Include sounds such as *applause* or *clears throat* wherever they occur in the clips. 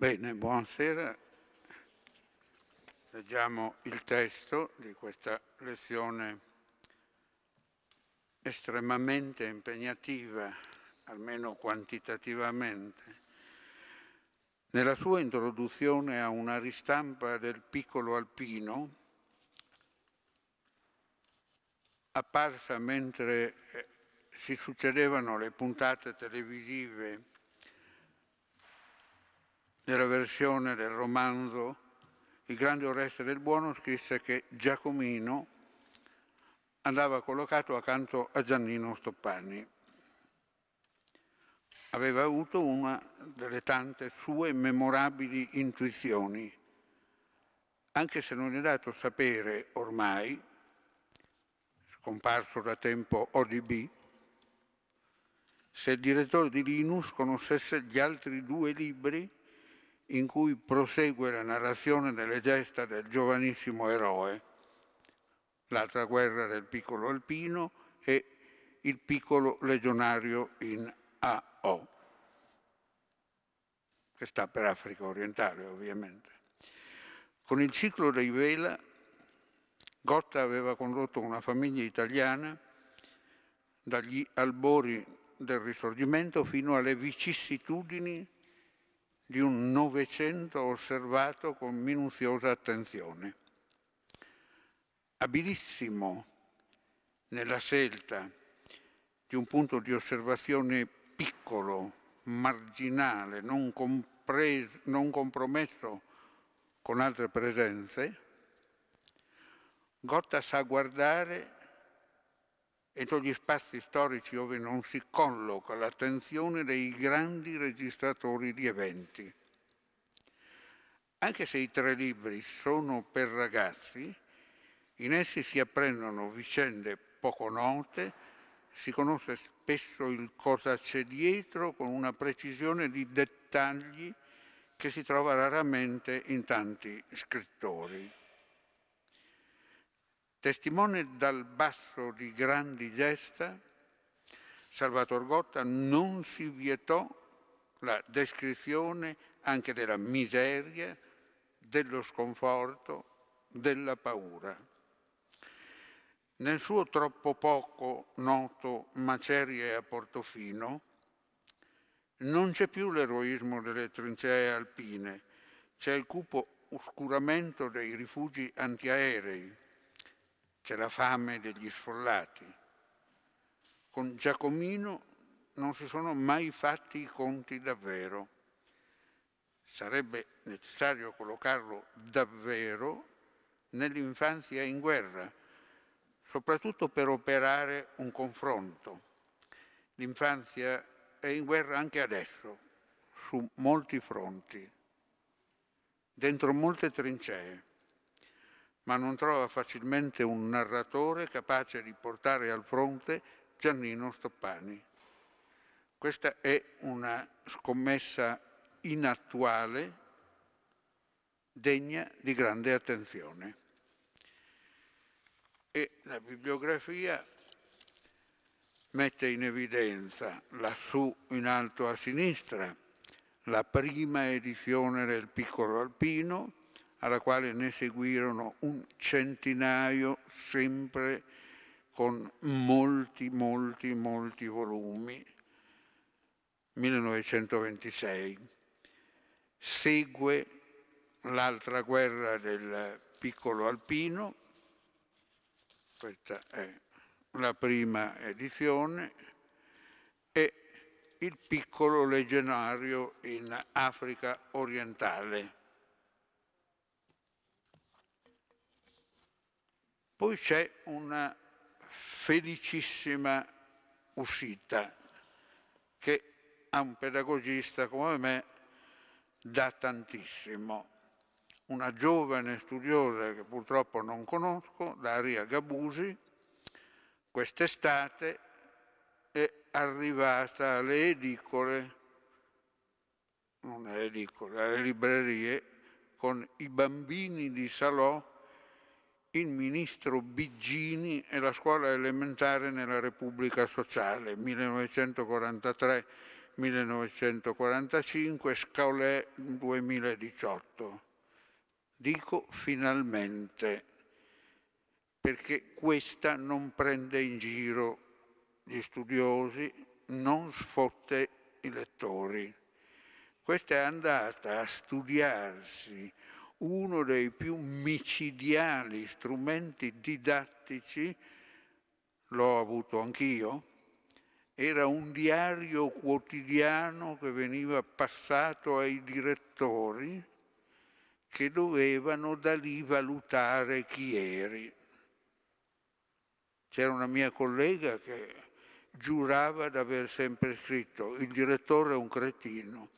Bene, buonasera. Leggiamo il testo di questa lezione estremamente impegnativa, almeno quantitativamente. Nella sua introduzione a una ristampa del piccolo alpino, apparsa mentre eh, si succedevano le puntate televisive nella versione del romanzo Il grande Oreste del Buono scrisse che Giacomino andava collocato accanto a Giannino Stoppani. Aveva avuto una delle tante sue memorabili intuizioni, anche se non è dato sapere ormai, scomparso da tempo ODB, se il direttore di Linus conoscesse gli altri due libri in cui prosegue la narrazione delle gesta del giovanissimo eroe, l'altra guerra del piccolo alpino e il piccolo legionario in AO, che sta per Africa orientale ovviamente. Con il ciclo dei Vela, Gotta aveva condotto una famiglia italiana dagli albori del risorgimento fino alle vicissitudini di un Novecento osservato con minuziosa attenzione. Abilissimo nella scelta di un punto di osservazione piccolo, marginale, non, compreso, non compromesso con altre presenze, Gotta sa guardare entro gli spazi storici dove non si colloca l'attenzione dei grandi registratori di eventi. Anche se i tre libri sono per ragazzi, in essi si apprendono vicende poco note, si conosce spesso il cosa c'è dietro con una precisione di dettagli che si trova raramente in tanti scrittori. Testimone dal basso di grandi gesta, Salvatore Gotta non si vietò la descrizione anche della miseria, dello sconforto, della paura. Nel suo troppo poco noto Macerie a Portofino non c'è più l'eroismo delle trincee alpine, c'è il cupo oscuramento dei rifugi antiaerei c'è la fame degli sfollati. Con Giacomino non si sono mai fatti i conti davvero. Sarebbe necessario collocarlo davvero nell'infanzia in guerra, soprattutto per operare un confronto. L'infanzia è in guerra anche adesso, su molti fronti, dentro molte trincee ma non trova facilmente un narratore capace di portare al fronte Giannino Stoppani. Questa è una scommessa inattuale degna di grande attenzione. E la bibliografia mette in evidenza lassù in alto a sinistra la prima edizione del Piccolo Alpino, alla quale ne seguirono un centinaio sempre con molti, molti, molti volumi. 1926. Segue l'altra guerra del piccolo alpino, questa è la prima edizione, e il piccolo legionario in Africa orientale. Poi c'è una felicissima uscita che a un pedagogista come me dà tantissimo. Una giovane studiosa che purtroppo non conosco, Daria Gabusi, quest'estate è arrivata alle edicole, non alle edicole, alle librerie, con i bambini di Salò il ministro Biggini e la scuola elementare nella Repubblica Sociale 1943-1945, Scaolè 2018. Dico finalmente, perché questa non prende in giro gli studiosi, non sfotte i lettori. Questa è andata a studiarsi uno dei più micidiali strumenti didattici, l'ho avuto anch'io, era un diario quotidiano che veniva passato ai direttori che dovevano da lì valutare chi eri. C'era una mia collega che giurava di aver sempre scritto il direttore è un cretino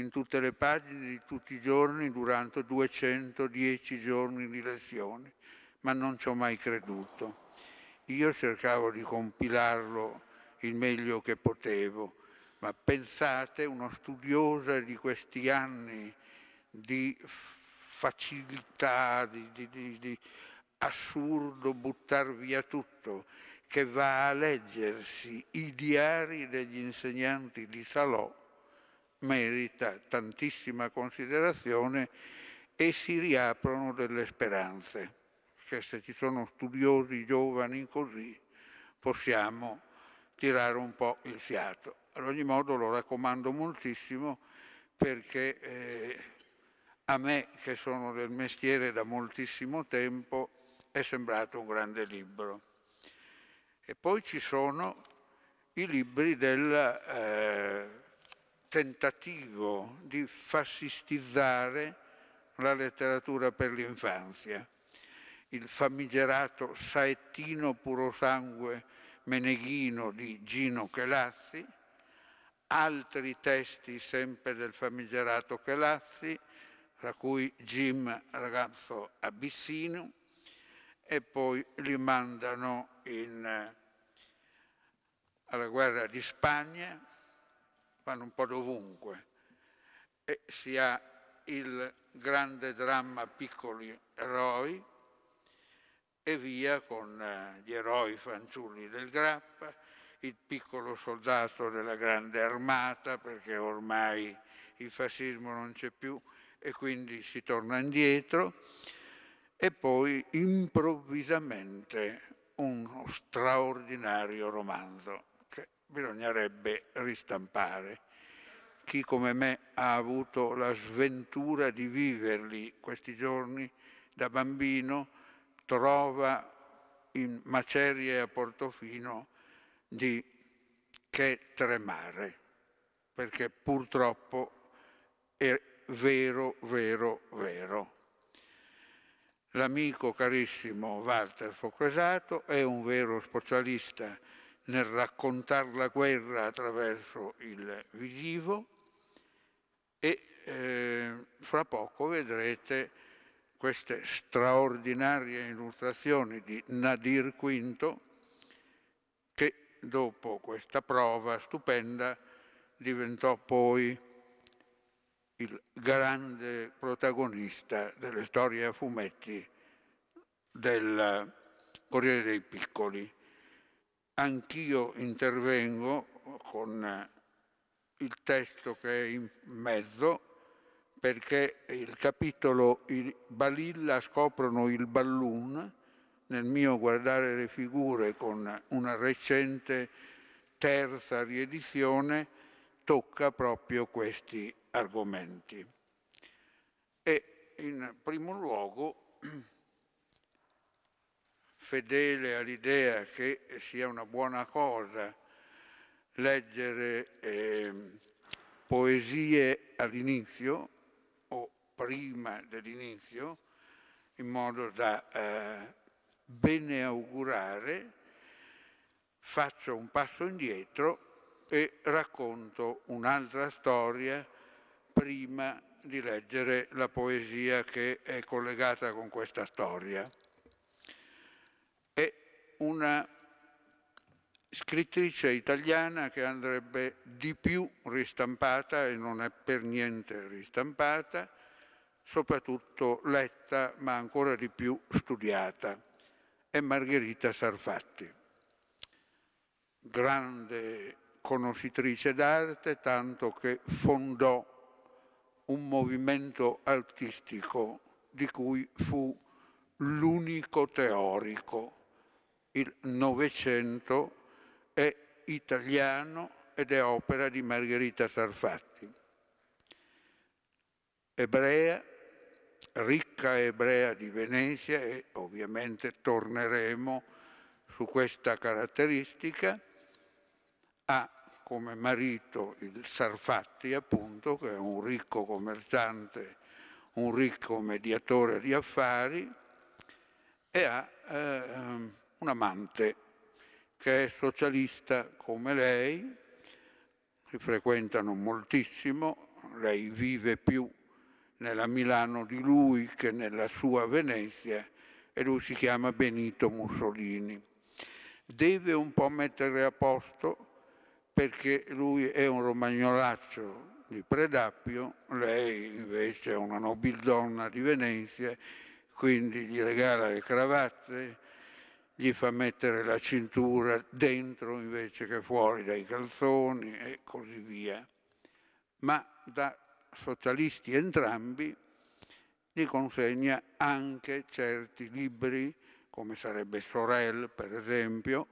in tutte le pagine di tutti i giorni durante 210 giorni di lezioni, ma non ci ho mai creduto. Io cercavo di compilarlo il meglio che potevo, ma pensate, uno studioso di questi anni di facilità, di, di, di, di assurdo buttare via tutto, che va a leggersi i diari degli insegnanti di Salò, merita tantissima considerazione e si riaprono delle speranze, che se ci sono studiosi giovani così possiamo tirare un po' il fiato. Ad ogni modo lo raccomando moltissimo perché eh, a me, che sono del mestiere da moltissimo tempo, è sembrato un grande libro. E poi ci sono i libri della... Eh, tentativo di fascistizzare la letteratura per l'infanzia. Il famigerato saettino puro sangue meneghino di Gino Chelazzi, altri testi sempre del famigerato Chelazzi, tra cui Jim Ragazzo Abissino, e poi li mandano in, alla guerra di Spagna, fanno un po' dovunque e si ha il grande dramma piccoli eroi e via con eh, gli eroi fanciulli del Grappa, il piccolo soldato della grande armata perché ormai il fascismo non c'è più e quindi si torna indietro e poi improvvisamente uno straordinario romanzo bisognerebbe ristampare. Chi come me ha avuto la sventura di viverli questi giorni da bambino trova in macerie a Portofino di che tremare, perché purtroppo è vero, vero, vero. L'amico carissimo Walter Focresato è un vero specialista nel raccontare la guerra attraverso il visivo e eh, fra poco vedrete queste straordinarie illustrazioni di Nadir V che dopo questa prova stupenda diventò poi il grande protagonista delle storie a fumetti del Corriere dei Piccoli anch'io intervengo con eh, il testo che è in mezzo perché il capitolo il Balilla scoprono il balloon, nel mio guardare le figure con una recente terza riedizione tocca proprio questi argomenti. E in primo luogo *clears throat* fedele all'idea che sia una buona cosa leggere eh, poesie all'inizio o prima dell'inizio in modo da eh, bene augurare, faccio un passo indietro e racconto un'altra storia prima di leggere la poesia che è collegata con questa storia una scrittrice italiana che andrebbe di più ristampata e non è per niente ristampata, soprattutto letta ma ancora di più studiata, è Margherita Sarfatti, grande conoscitrice d'arte, tanto che fondò un movimento artistico di cui fu l'unico teorico il Novecento è italiano ed è opera di Margherita Sarfatti. Ebrea, ricca ebrea di Venezia e ovviamente torneremo su questa caratteristica, ha come marito il Sarfatti appunto, che è un ricco commerciante, un ricco mediatore di affari e ha eh, un amante che è socialista come lei, si frequentano moltissimo, lei vive più nella Milano di lui che nella sua Venezia e lui si chiama Benito Mussolini. Deve un po' mettere a posto perché lui è un romagnolaccio di Predappio, lei invece è una nobildonna di Venezia, quindi gli regala le cravatte, gli fa mettere la cintura dentro invece che fuori dai calzoni e così via. Ma da socialisti entrambi gli consegna anche certi libri, come sarebbe Sorel per esempio,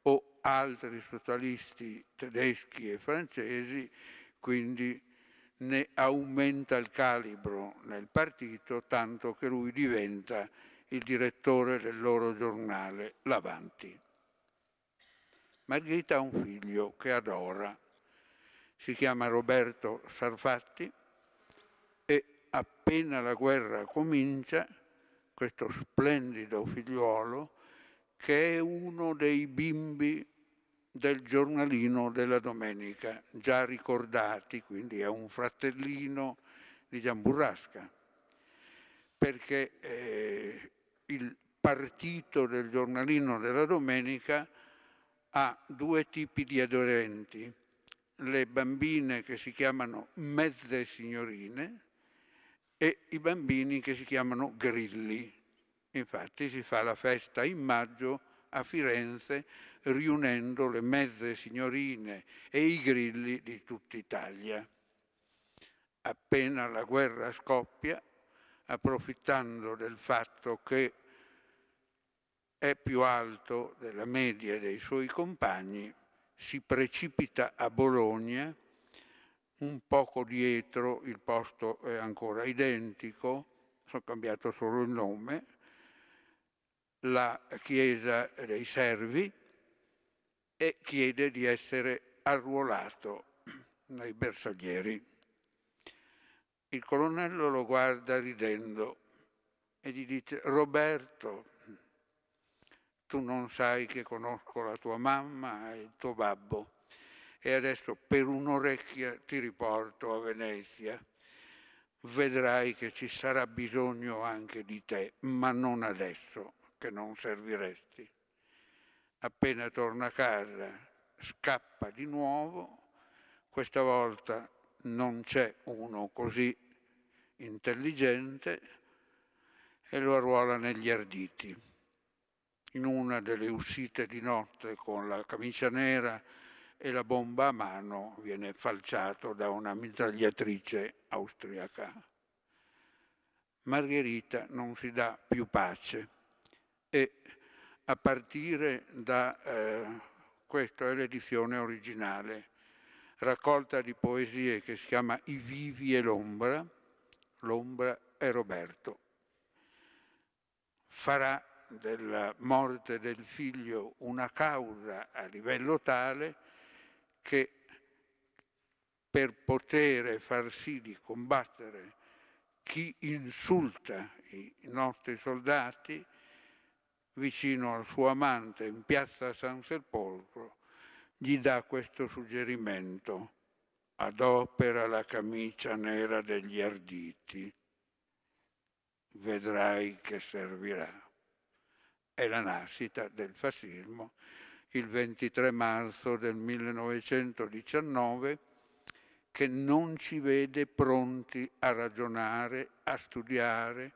o altri socialisti tedeschi e francesi, quindi ne aumenta il calibro nel partito, tanto che lui diventa il direttore del loro giornale, l'Avanti. Margherita ha un figlio che adora, si chiama Roberto Sarfatti e appena la guerra comincia, questo splendido figliuolo, che è uno dei bimbi del giornalino della domenica, già ricordati, quindi è un fratellino di Gian Burrasca, perché eh, il partito del giornalino della domenica ha due tipi di aderenti, le bambine che si chiamano mezze signorine e i bambini che si chiamano grilli. Infatti si fa la festa in maggio a Firenze riunendo le mezze signorine e i grilli di tutta Italia. Appena la guerra scoppia, approfittando del fatto che è più alto della media dei suoi compagni, si precipita a Bologna, un poco dietro il posto è ancora identico, sono cambiato solo il nome, la chiesa dei servi e chiede di essere arruolato nei bersaglieri. Il colonnello lo guarda ridendo e gli dice Roberto, tu non sai che conosco la tua mamma e il tuo babbo e adesso per un'orecchia ti riporto a Venezia. Vedrai che ci sarà bisogno anche di te, ma non adesso, che non serviresti. Appena torna a casa, scappa di nuovo, questa volta non c'è uno così intelligente e lo arruola negli arditi in una delle uscite di notte con la camicia nera e la bomba a mano viene falciato da una mitragliatrice austriaca. Margherita non si dà più pace e a partire da eh, questa è l'edizione originale, raccolta di poesie che si chiama I vivi e l'ombra, l'ombra è Roberto. Farà della morte del figlio una causa a livello tale che per poter far sì di combattere chi insulta i nostri soldati vicino al suo amante in piazza San Sepolcro gli dà questo suggerimento adopera la camicia nera degli arditi vedrai che servirà è la nascita del fascismo il 23 marzo del 1919 che non ci vede pronti a ragionare, a studiare,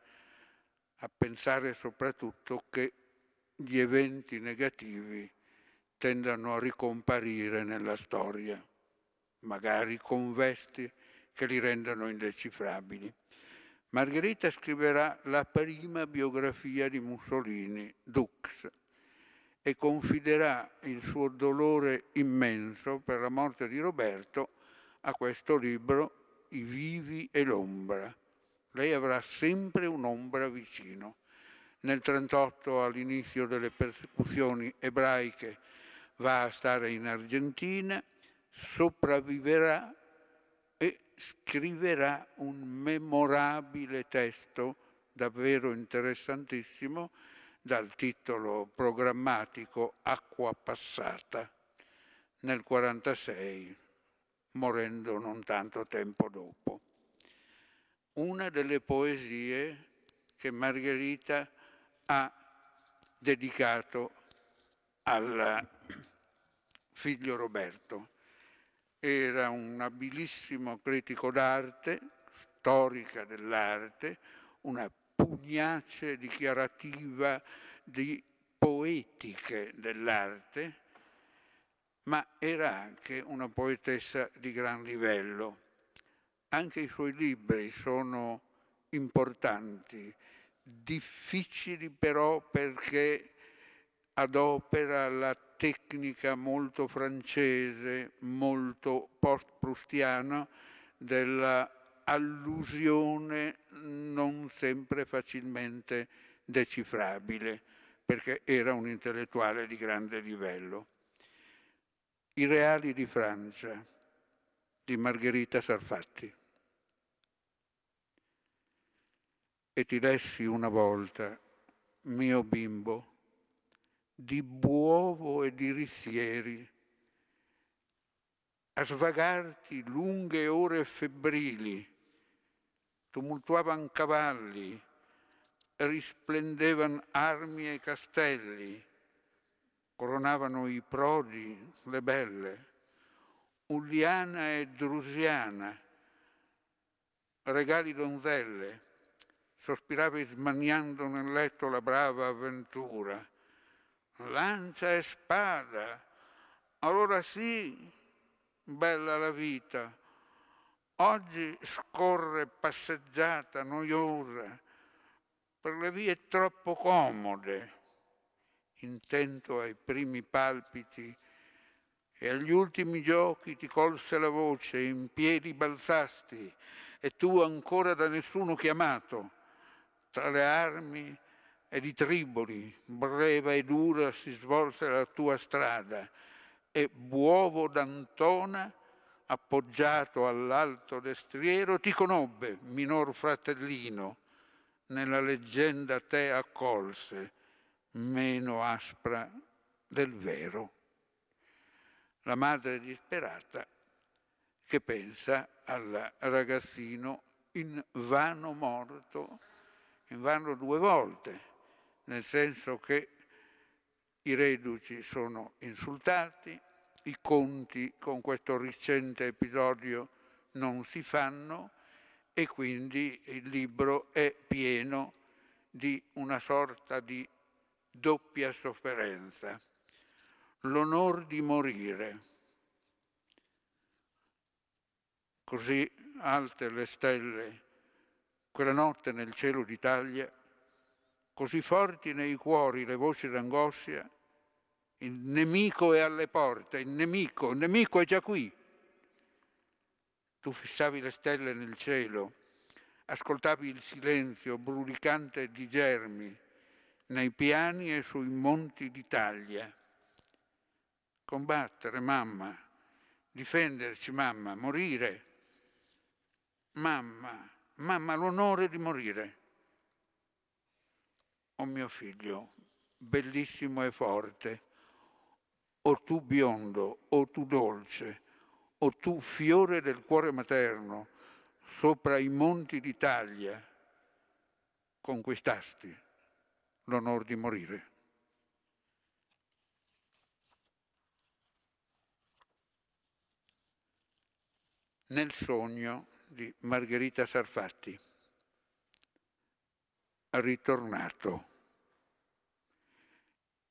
a pensare soprattutto che gli eventi negativi tendano a ricomparire nella storia, magari con vesti che li rendano indecifrabili. Margherita scriverà la prima biografia di Mussolini, Dux, e confiderà il suo dolore immenso per la morte di Roberto a questo libro I vivi e l'ombra. Lei avrà sempre un'ombra vicino. Nel 1938, all'inizio delle persecuzioni ebraiche, va a stare in Argentina, sopravviverà scriverà un memorabile testo davvero interessantissimo dal titolo programmatico Acqua passata nel 1946, morendo non tanto tempo dopo. Una delle poesie che Margherita ha dedicato al figlio Roberto era un abilissimo critico d'arte, storica dell'arte, una pugnace dichiarativa di poetiche dell'arte, ma era anche una poetessa di gran livello. Anche i suoi libri sono importanti, difficili però perché adopera la tecnica molto francese, molto post-prustiana della allusione non sempre facilmente decifrabile, perché era un intellettuale di grande livello. I reali di Francia di Margherita Sarfatti. E ti lessi una volta, mio bimbo, di buovo e di rissieri, a svagarti lunghe ore febbrili, tumultuavan cavalli, risplendevan armi e castelli, coronavano i prodi, le belle, Uliana e Drusiana, regali donzelle, sospirava smaniando nel letto la brava avventura, lancia e spada, allora sì, bella la vita. Oggi scorre passeggiata noiosa per le vie troppo comode, intento ai primi palpiti e agli ultimi giochi ti colse la voce, in piedi balzasti e tu ancora da nessuno chiamato, tra le armi e di triboli, breve e dura si svolse la tua strada, e buovo d'Antona, appoggiato all'alto destriero, ti conobbe, minor fratellino, nella leggenda te accolse, meno aspra del vero. La madre disperata che pensa al ragazzino in vano morto, in vano due volte, nel senso che i reduci sono insultati, i conti con questo recente episodio non si fanno e quindi il libro è pieno di una sorta di doppia sofferenza. L'onore di morire. Così alte le stelle, quella notte nel cielo d'Italia così forti nei cuori le voci d'angoscia, il nemico è alle porte, il nemico, il nemico è già qui. Tu fissavi le stelle nel cielo, ascoltavi il silenzio brulicante di germi nei piani e sui monti d'Italia. Combattere, mamma, difenderci, mamma, morire. Mamma, mamma, l'onore di morire o mio figlio, bellissimo e forte, o tu biondo, o tu dolce, o tu fiore del cuore materno, sopra i monti d'Italia, conquistasti l'onor di morire. Nel sogno di Margherita Sarfatti ritornato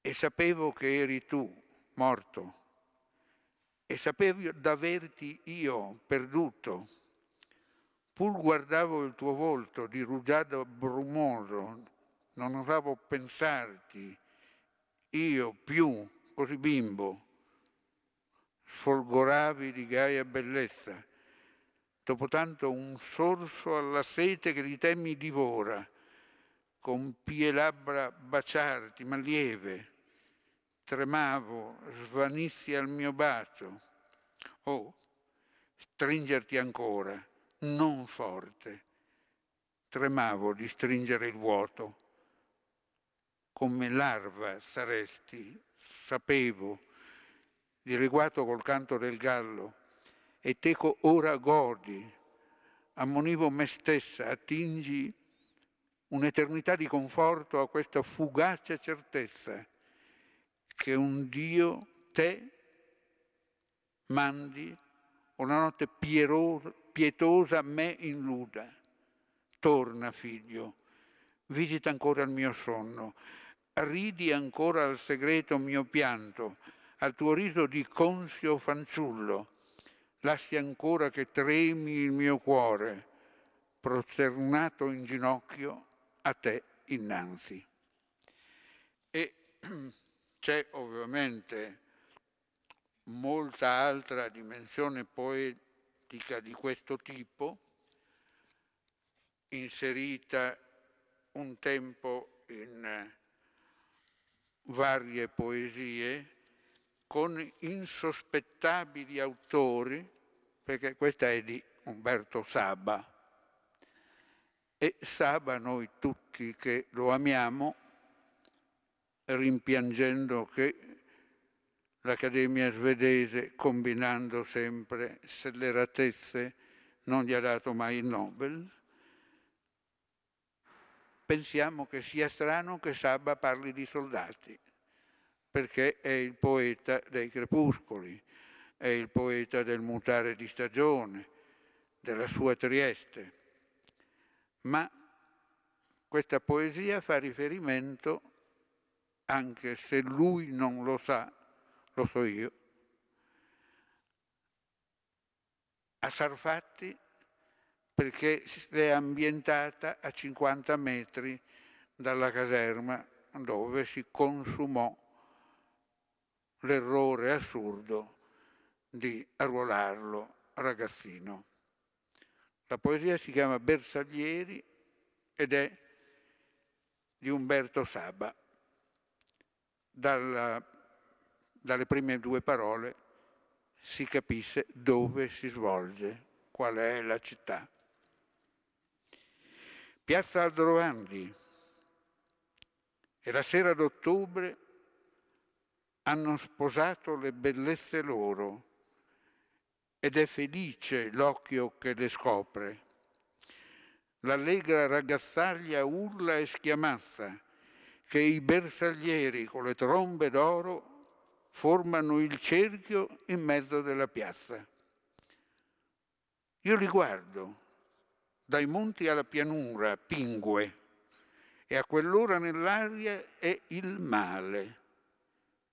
e sapevo che eri tu morto e sapevo d'averti io perduto. Pur guardavo il tuo volto di rugiado brumoso, non osavo pensarti, io più, così bimbo, sfolgoravi di gaia bellezza, dopo tanto un sorso alla sete che di te mi divora con pie labbra baciarti, ma lieve, tremavo, svanissi al mio bacio. Oh, stringerti ancora, non forte. Tremavo di stringere il vuoto. Come larva saresti, sapevo, dileguato col canto del gallo, e teco ora godi, ammonivo me stessa, attingi un'eternità di conforto a questa fugace certezza che un Dio te mandi una notte pietosa me in luda. Torna, figlio, visita ancora il mio sonno, ridi ancora al segreto mio pianto, al tuo riso di consio fanciullo, lasci ancora che tremi il mio cuore, prosternato in ginocchio, a te innanzi. E *clears throat* c'è ovviamente molta altra dimensione poetica di questo tipo, inserita un tempo in varie poesie con insospettabili autori, perché questa è di Umberto Saba, e Saba, noi tutti che lo amiamo, rimpiangendo che l'Accademia svedese, combinando sempre scelleratezze, non gli ha dato mai il Nobel, pensiamo che sia strano che Saba parli di soldati, perché è il poeta dei crepuscoli, è il poeta del mutare di stagione, della sua Trieste ma questa poesia fa riferimento, anche se lui non lo sa, lo so io, a Sarfatti perché è ambientata a 50 metri dalla caserma dove si consumò l'errore assurdo di arruolarlo ragazzino. La poesia si chiama Bersaglieri ed è di Umberto Saba. Dalla, dalle prime due parole si capisce dove si svolge, qual è la città. Piazza Aldrovandi e la sera d'ottobre hanno sposato le bellezze loro ed è felice l'occhio che le scopre. L'allegra ragazzaglia urla e schiamazza che i bersaglieri con le trombe d'oro formano il cerchio in mezzo della piazza. Io li guardo, dai monti alla pianura pingue e a quell'ora nell'aria è il male.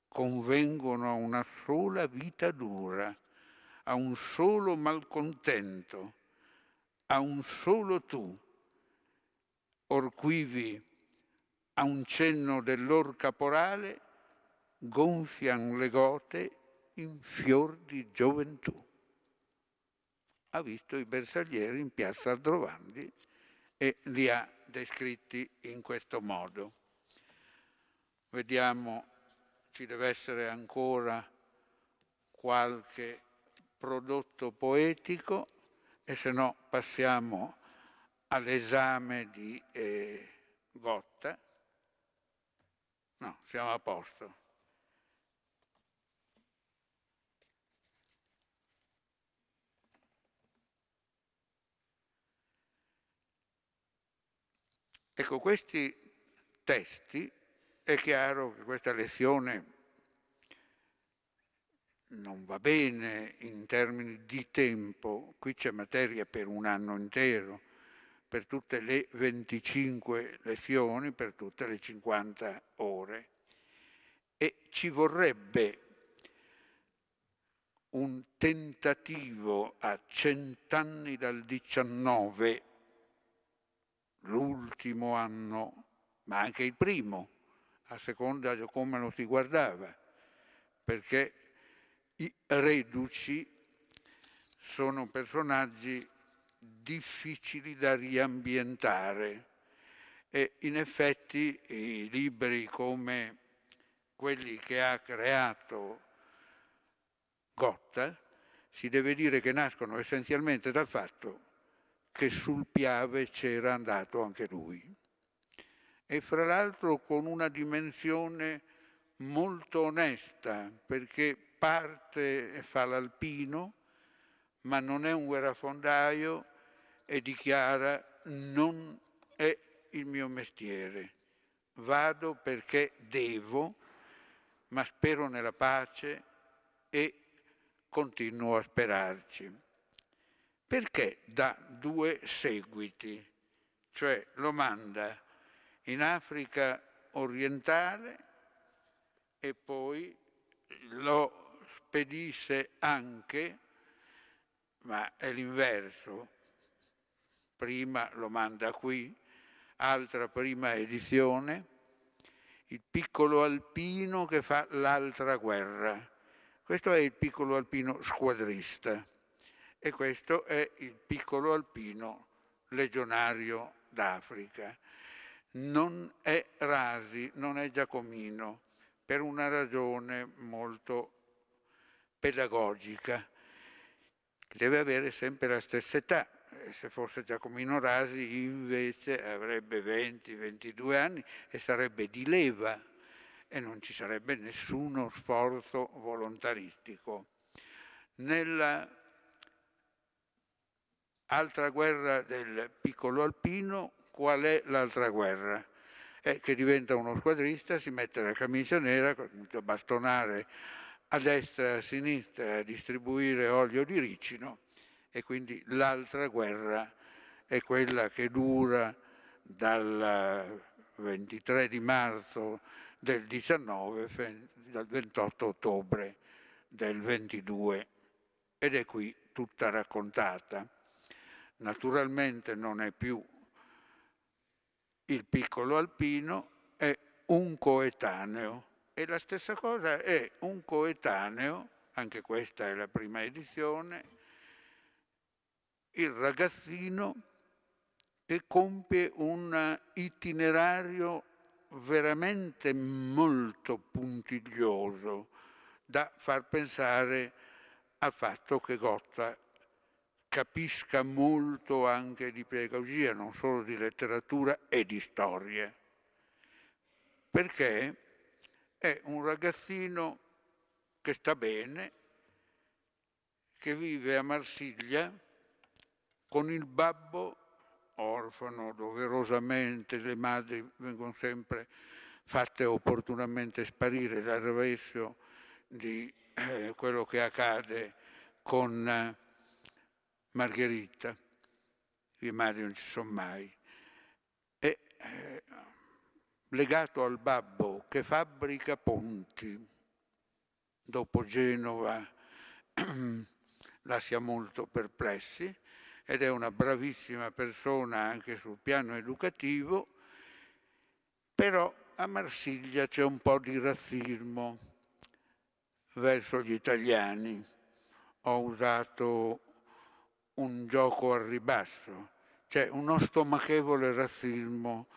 Convengono a una sola vita dura a un solo malcontento, a un solo tu. Or quivi, a un cenno dell'or caporale, gonfian le gote in fior di gioventù. Ha visto i bersaglieri in piazza Drovandi e li ha descritti in questo modo. Vediamo, ci deve essere ancora qualche prodotto poetico e se no passiamo all'esame di eh, Gotta. No, siamo a posto. Ecco, questi testi, è chiaro che questa lezione non va bene in termini di tempo, qui c'è materia per un anno intero, per tutte le 25 lezioni, per tutte le 50 ore. E ci vorrebbe un tentativo a cent'anni dal 19, l'ultimo anno, ma anche il primo, a seconda di come lo si guardava, perché i reduci sono personaggi difficili da riambientare e in effetti i libri come quelli che ha creato Gotta si deve dire che nascono essenzialmente dal fatto che sul Piave c'era andato anche lui e fra l'altro con una dimensione molto onesta perché parte e fa l'alpino, ma non è un guerrafondaio e dichiara non è il mio mestiere. Vado perché devo, ma spero nella pace e continuo a sperarci. Perché dà due seguiti? Cioè lo manda in Africa orientale e poi lo impedisse anche, ma è l'inverso, prima lo manda qui, altra prima edizione, il piccolo alpino che fa l'altra guerra. Questo è il piccolo alpino squadrista e questo è il piccolo alpino legionario d'Africa. Non è Rasi, non è Giacomino, per una ragione molto pedagogica, deve avere sempre la stessa età. Eh, se fosse Giacomino Rasi invece avrebbe 20-22 anni e sarebbe di leva e non ci sarebbe nessuno sforzo volontaristico. Nella altra guerra del piccolo alpino, qual è l'altra guerra? È che diventa uno squadrista, si mette la camicia nera, comincia a bastonare a destra e a sinistra a distribuire olio di ricino e quindi l'altra guerra è quella che dura dal 23 di marzo del 19 dal 28 ottobre del 22 ed è qui tutta raccontata. Naturalmente non è più il piccolo alpino, è un coetaneo e la stessa cosa è un coetaneo, anche questa è la prima edizione, il ragazzino che compie un itinerario veramente molto puntiglioso da far pensare al fatto che Gotta capisca molto anche di pedagogia, non solo di letteratura e di storia. Perché è un ragazzino che sta bene, che vive a Marsiglia con il babbo orfano, doverosamente le madri vengono sempre fatte opportunamente sparire dal rovescio di eh, quello che accade con eh, Margherita. le madri non ci sono mai. E, eh, legato al babbo che fabbrica ponti. Dopo Genova *clears throat* lascia molto perplessi ed è una bravissima persona anche sul piano educativo, però a Marsiglia c'è un po' di razzismo verso gli italiani. Ho usato un gioco al ribasso, c'è cioè uno stomachevole razzismo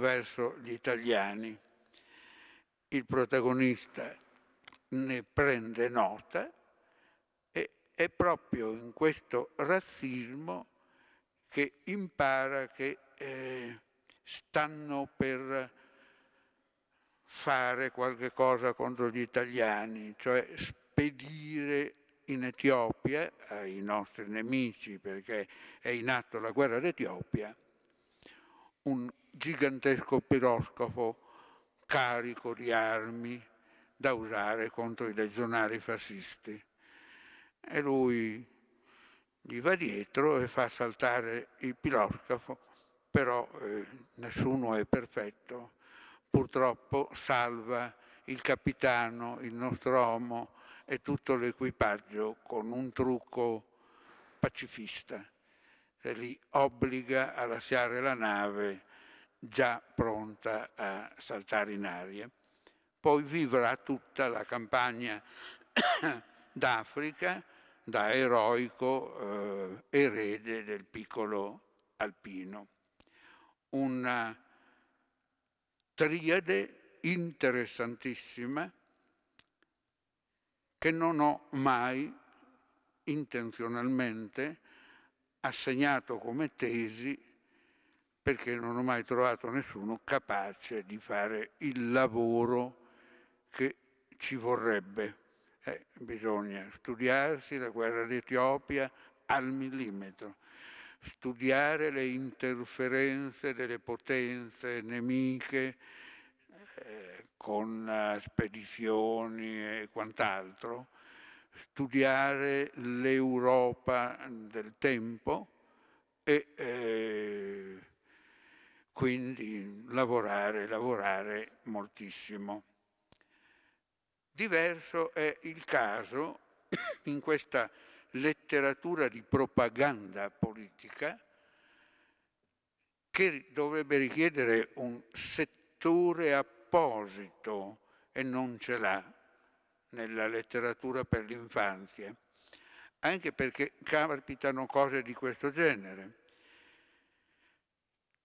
verso gli italiani. Il protagonista ne prende nota e è proprio in questo razzismo che impara che eh, stanno per fare qualche cosa contro gli italiani, cioè spedire in Etiopia ai nostri nemici, perché è in atto la guerra d'Etiopia, un gigantesco piroscafo carico di armi da usare contro i legionari fascisti. E lui gli va dietro e fa saltare il piroscafo, però eh, nessuno è perfetto. Purtroppo salva il capitano, il nostro uomo e tutto l'equipaggio con un trucco pacifista. Cioè, li obbliga a lasciare la nave già pronta a saltare in aria. Poi vivrà tutta la campagna *coughs* d'Africa da eroico eh, erede del piccolo alpino. Una triade interessantissima che non ho mai intenzionalmente assegnato come tesi perché non ho mai trovato nessuno capace di fare il lavoro che ci vorrebbe. Eh, bisogna studiarsi la guerra d'Etiopia al millimetro, studiare le interferenze delle potenze nemiche eh, con eh, spedizioni e quant'altro, studiare l'Europa del tempo e eh, quindi lavorare, lavorare moltissimo. Diverso è il caso in questa letteratura di propaganda politica che dovrebbe richiedere un settore apposito e non ce l'ha nella letteratura per l'infanzia, anche perché capitano cose di questo genere.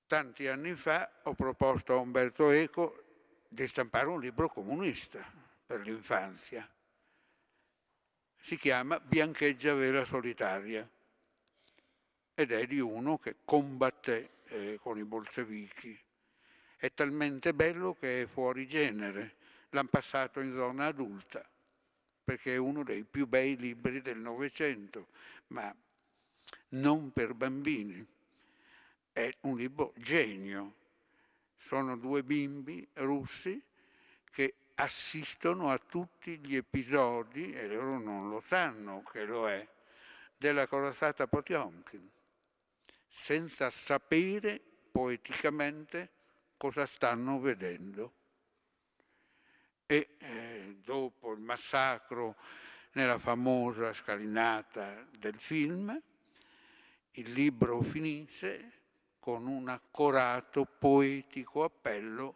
Tanti anni fa ho proposto a Umberto Eco di stampare un libro comunista per l'infanzia. Si chiama Biancheggia Vela Solitaria ed è di uno che combatté eh, con i bolscevichi. È talmente bello che è fuori genere. L'hanno passato in zona adulta perché è uno dei più bei libri del Novecento, ma non per bambini è un libro genio. Sono due bimbi russi che assistono a tutti gli episodi, e loro non lo sanno che lo è, della corazzata Potionkin, senza sapere poeticamente cosa stanno vedendo. E eh, dopo il massacro nella famosa scalinata del film, il libro finisce con un accorato poetico appello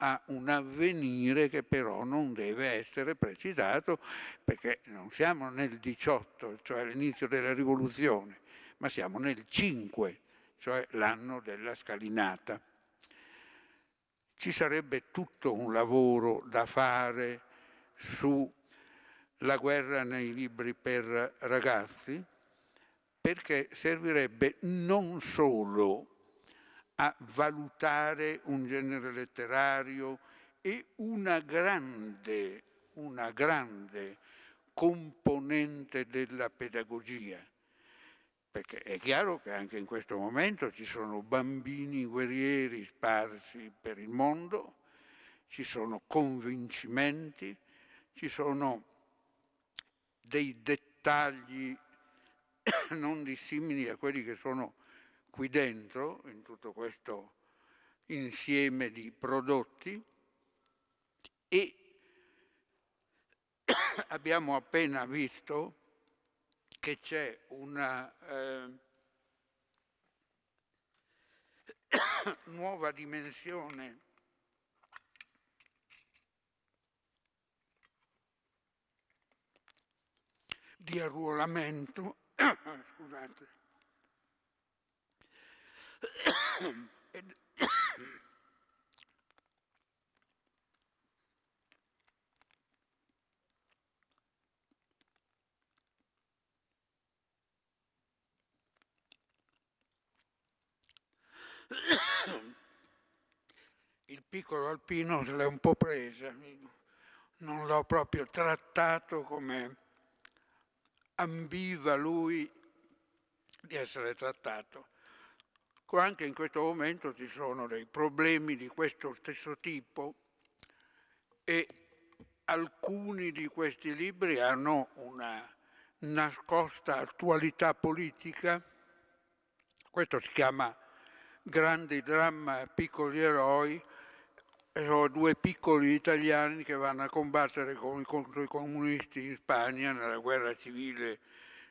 a un avvenire che però non deve essere precisato perché non siamo nel 18, cioè all'inizio della rivoluzione, ma siamo nel 5, cioè l'anno della scalinata. Ci sarebbe tutto un lavoro da fare sulla guerra nei libri per ragazzi perché servirebbe non solo a valutare un genere letterario e una grande, una grande componente della pedagogia. Perché è chiaro che anche in questo momento ci sono bambini guerrieri sparsi per il mondo, ci sono convincimenti, ci sono dei dettagli *coughs* non dissimili a quelli che sono qui dentro, in tutto questo insieme di prodotti e *coughs* abbiamo appena visto che c'è una eh, *coughs* nuova dimensione di arruolamento, *coughs* scusate, il piccolo alpino se l'è un po' presa, non l'ho proprio trattato come ambiva lui di essere trattato. Ecco, anche in questo momento ci sono dei problemi di questo stesso tipo e alcuni di questi libri hanno una nascosta attualità politica. Questo si chiama Grandi dramma, piccoli eroi. Sono due piccoli italiani che vanno a combattere contro i comunisti in Spagna, nella guerra civile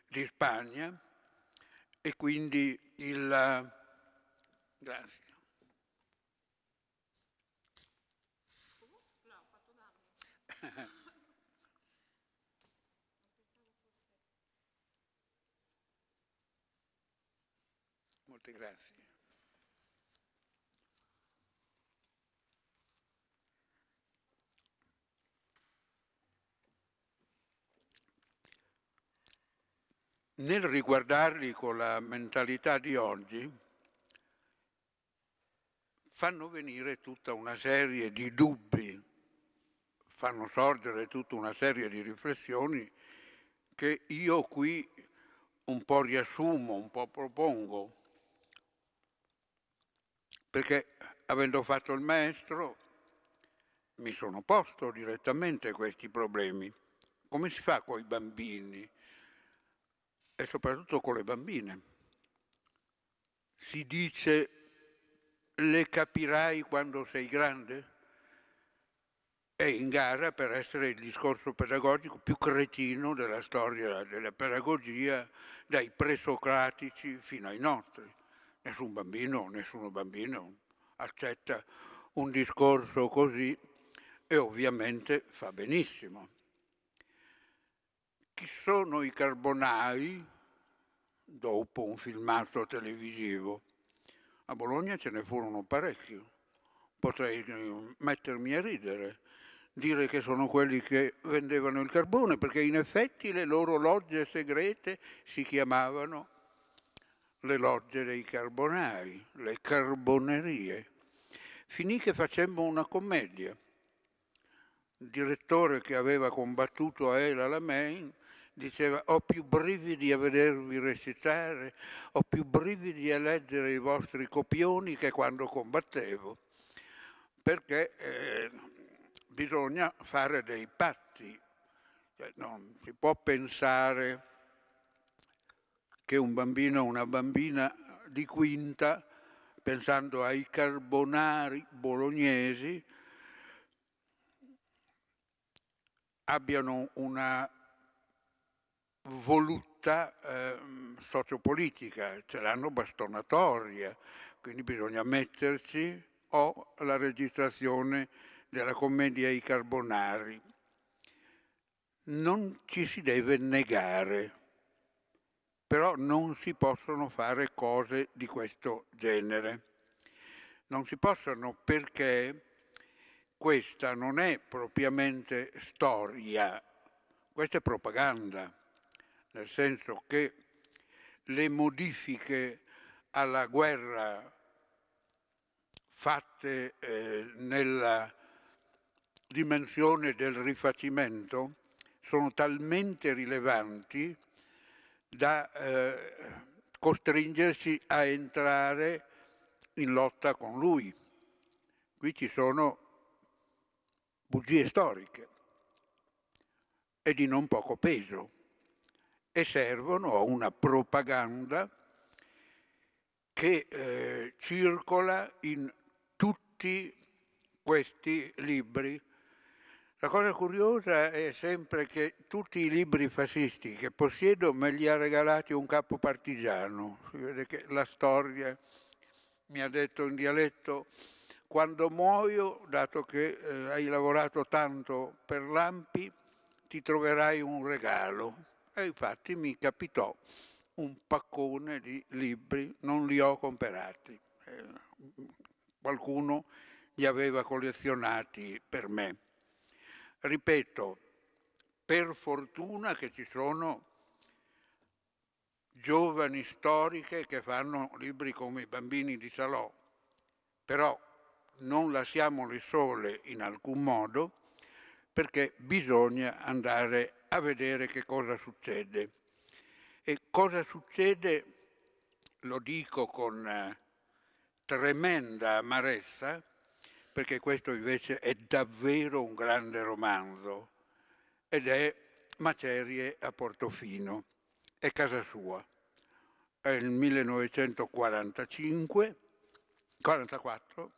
di Spagna. E quindi il, Grazie. *laughs* Molte grazie. Nel riguardarli con la mentalità di oggi, fanno venire tutta una serie di dubbi, fanno sorgere tutta una serie di riflessioni che io qui un po' riassumo, un po' propongo, perché avendo fatto il maestro mi sono posto direttamente questi problemi. Come si fa con i bambini e soprattutto con le bambine? Si dice le capirai quando sei grande? È in gara per essere il discorso pedagogico più cretino della storia della pedagogia, dai presocratici fino ai nostri. Nessun bambino, nessuno bambino accetta un discorso così e ovviamente fa benissimo. Chi sono i carbonai? Dopo un filmato televisivo a Bologna ce ne furono parecchi. Potrei eh, mettermi a ridere, dire che sono quelli che vendevano il carbone, perché in effetti le loro logge segrete si chiamavano le logge dei carbonai, le carbonerie. Finì che facemmo una commedia. Il direttore che aveva combattuto a El Alamein diceva ho più brividi a vedervi recitare, ho più brividi a leggere i vostri copioni che quando combattevo, perché eh, bisogna fare dei patti, cioè, non si può pensare che un bambino o una bambina di quinta, pensando ai carbonari bolognesi, abbiano una voluttà eh, sociopolitica, ce l'hanno bastonatoria, quindi bisogna metterci o la registrazione della commedia I Carbonari. Non ci si deve negare, però non si possono fare cose di questo genere. Non si possono perché questa non è propriamente storia, questa è propaganda nel senso che le modifiche alla guerra fatte eh, nella dimensione del rifacimento sono talmente rilevanti da eh, costringersi a entrare in lotta con lui. Qui ci sono bugie storiche e di non poco peso e servono a una propaganda che eh, circola in tutti questi libri. La cosa curiosa è sempre che tutti i libri fascisti che possiedo me li ha regalati un capo partigiano. Si vede che la storia mi ha detto in dialetto quando muoio, dato che eh, hai lavorato tanto per l'Ampi, ti troverai un regalo e infatti mi capitò un paccone di libri, non li ho comperati, eh, qualcuno li aveva collezionati per me. Ripeto, per fortuna che ci sono giovani storiche che fanno libri come i bambini di Salò, però non lasciamoli sole in alcun modo perché bisogna andare a vedere che cosa succede. E cosa succede, lo dico con eh, tremenda amarezza, perché questo invece è davvero un grande romanzo, ed è Macerie a Portofino, è casa sua. È il 1945, 44,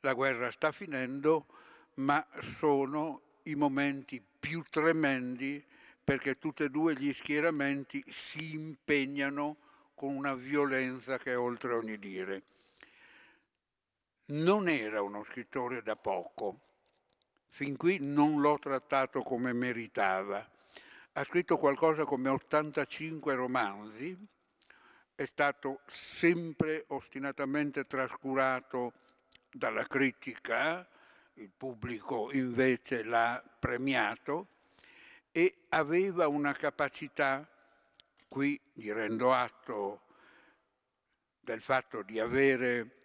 la guerra sta finendo, ma sono i momenti più tremendi perché tutti e due gli schieramenti si impegnano con una violenza che è oltre ogni dire. Non era uno scrittore da poco, fin qui non l'ho trattato come meritava. Ha scritto qualcosa come 85 romanzi, è stato sempre ostinatamente trascurato dalla critica, il pubblico invece l'ha premiato e aveva una capacità, qui gli rendo atto del fatto di avere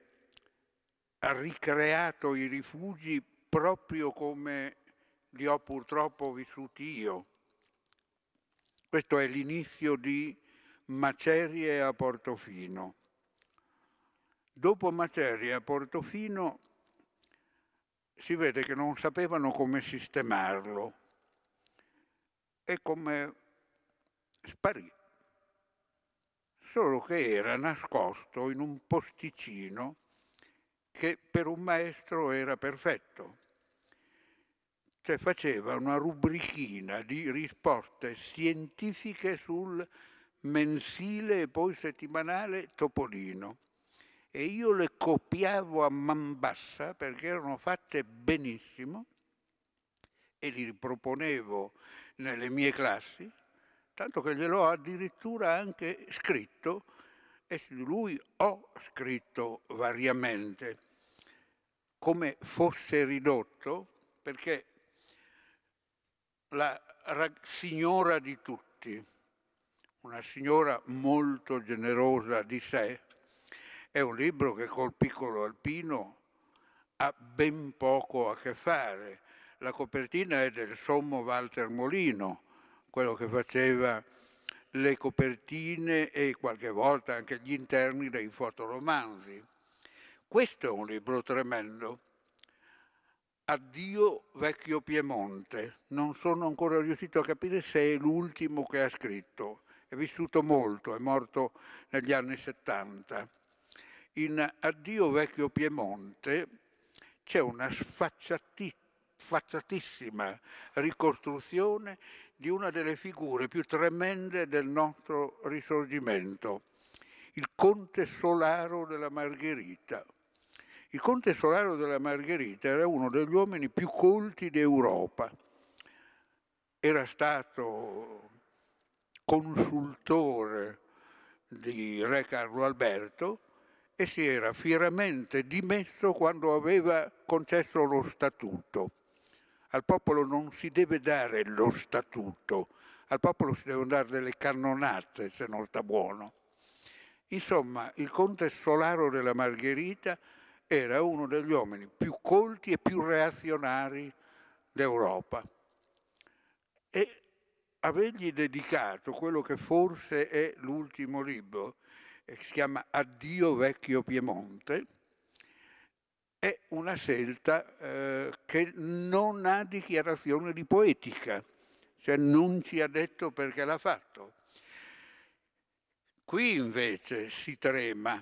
ricreato i rifugi proprio come li ho purtroppo vissuti io. Questo è l'inizio di Macerie a Portofino. Dopo Macerie a Portofino si vede che non sapevano come sistemarlo e come sparì. Solo che era nascosto in un posticino che per un maestro era perfetto. Cioè faceva una rubrichina di risposte scientifiche sul mensile e poi settimanale Topolino e io le copiavo a man bassa perché erano fatte benissimo e li riproponevo nelle mie classi, tanto che gliel'ho addirittura anche scritto e su lui ho scritto variamente come fosse ridotto perché la signora di tutti, una signora molto generosa di sé, è un libro che col piccolo alpino ha ben poco a che fare. La copertina è del sommo Walter Molino, quello che faceva le copertine e qualche volta anche gli interni dei fotoromanzi. Questo è un libro tremendo. Addio vecchio Piemonte. Non sono ancora riuscito a capire se è l'ultimo che ha scritto. È vissuto molto, è morto negli anni 70 in Addio Vecchio Piemonte c'è una sfacciatissima ricostruzione di una delle figure più tremende del nostro risorgimento, il conte Solaro della Margherita. Il conte Solaro della Margherita era uno degli uomini più colti d'Europa. Era stato consultore di re Carlo Alberto, e si era fieramente dimesso quando aveva concesso lo statuto. Al popolo non si deve dare lo statuto, al popolo si devono dare delle cannonate se non sta buono. Insomma, il conte Solaro della Margherita era uno degli uomini più colti e più reazionari d'Europa e avergli dedicato quello che forse è l'ultimo libro, che eh, si chiama Addio Vecchio Piemonte, è una scelta eh, che non ha dichiarazione di poetica, cioè non ci ha detto perché l'ha fatto. Qui invece si trema,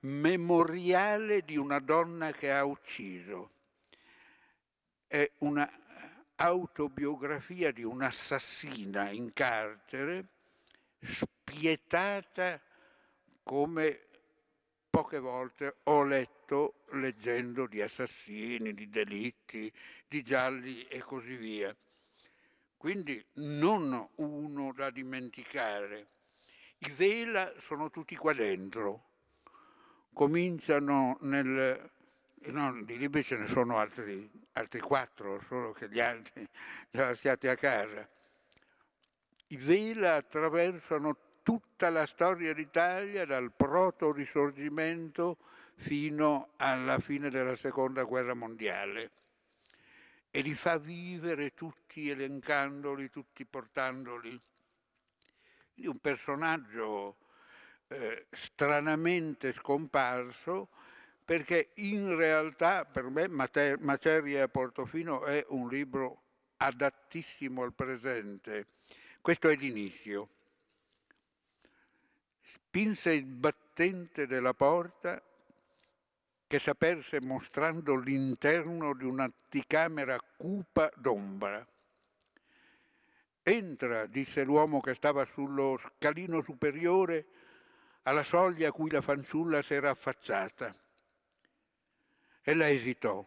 memoriale di una donna che ha ucciso. È una autobiografia di un'assassina in carcere, spietata come poche volte ho letto leggendo di assassini, di delitti, di gialli e così via. Quindi non uno da dimenticare. I vela sono tutti qua dentro. Cominciano nel... No, di libri ce ne sono altri, altri quattro, solo che gli altri li *laughs* lasciate a casa. I vela attraversano tutta la storia d'Italia dal proto-risorgimento fino alla fine della seconda guerra mondiale e li fa vivere tutti elencandoli, tutti portandoli. Quindi un personaggio eh, stranamente scomparso perché in realtà per me Mater- Maceria e Portofino è un libro adattissimo al presente. Questo è l'inizio spinse il battente della porta che s'aperse mostrando l'interno di un'anticamera cupa d'ombra. Entra, disse l'uomo che stava sullo scalino superiore alla soglia a cui la fanciulla s'era affazzata. Ella esitò.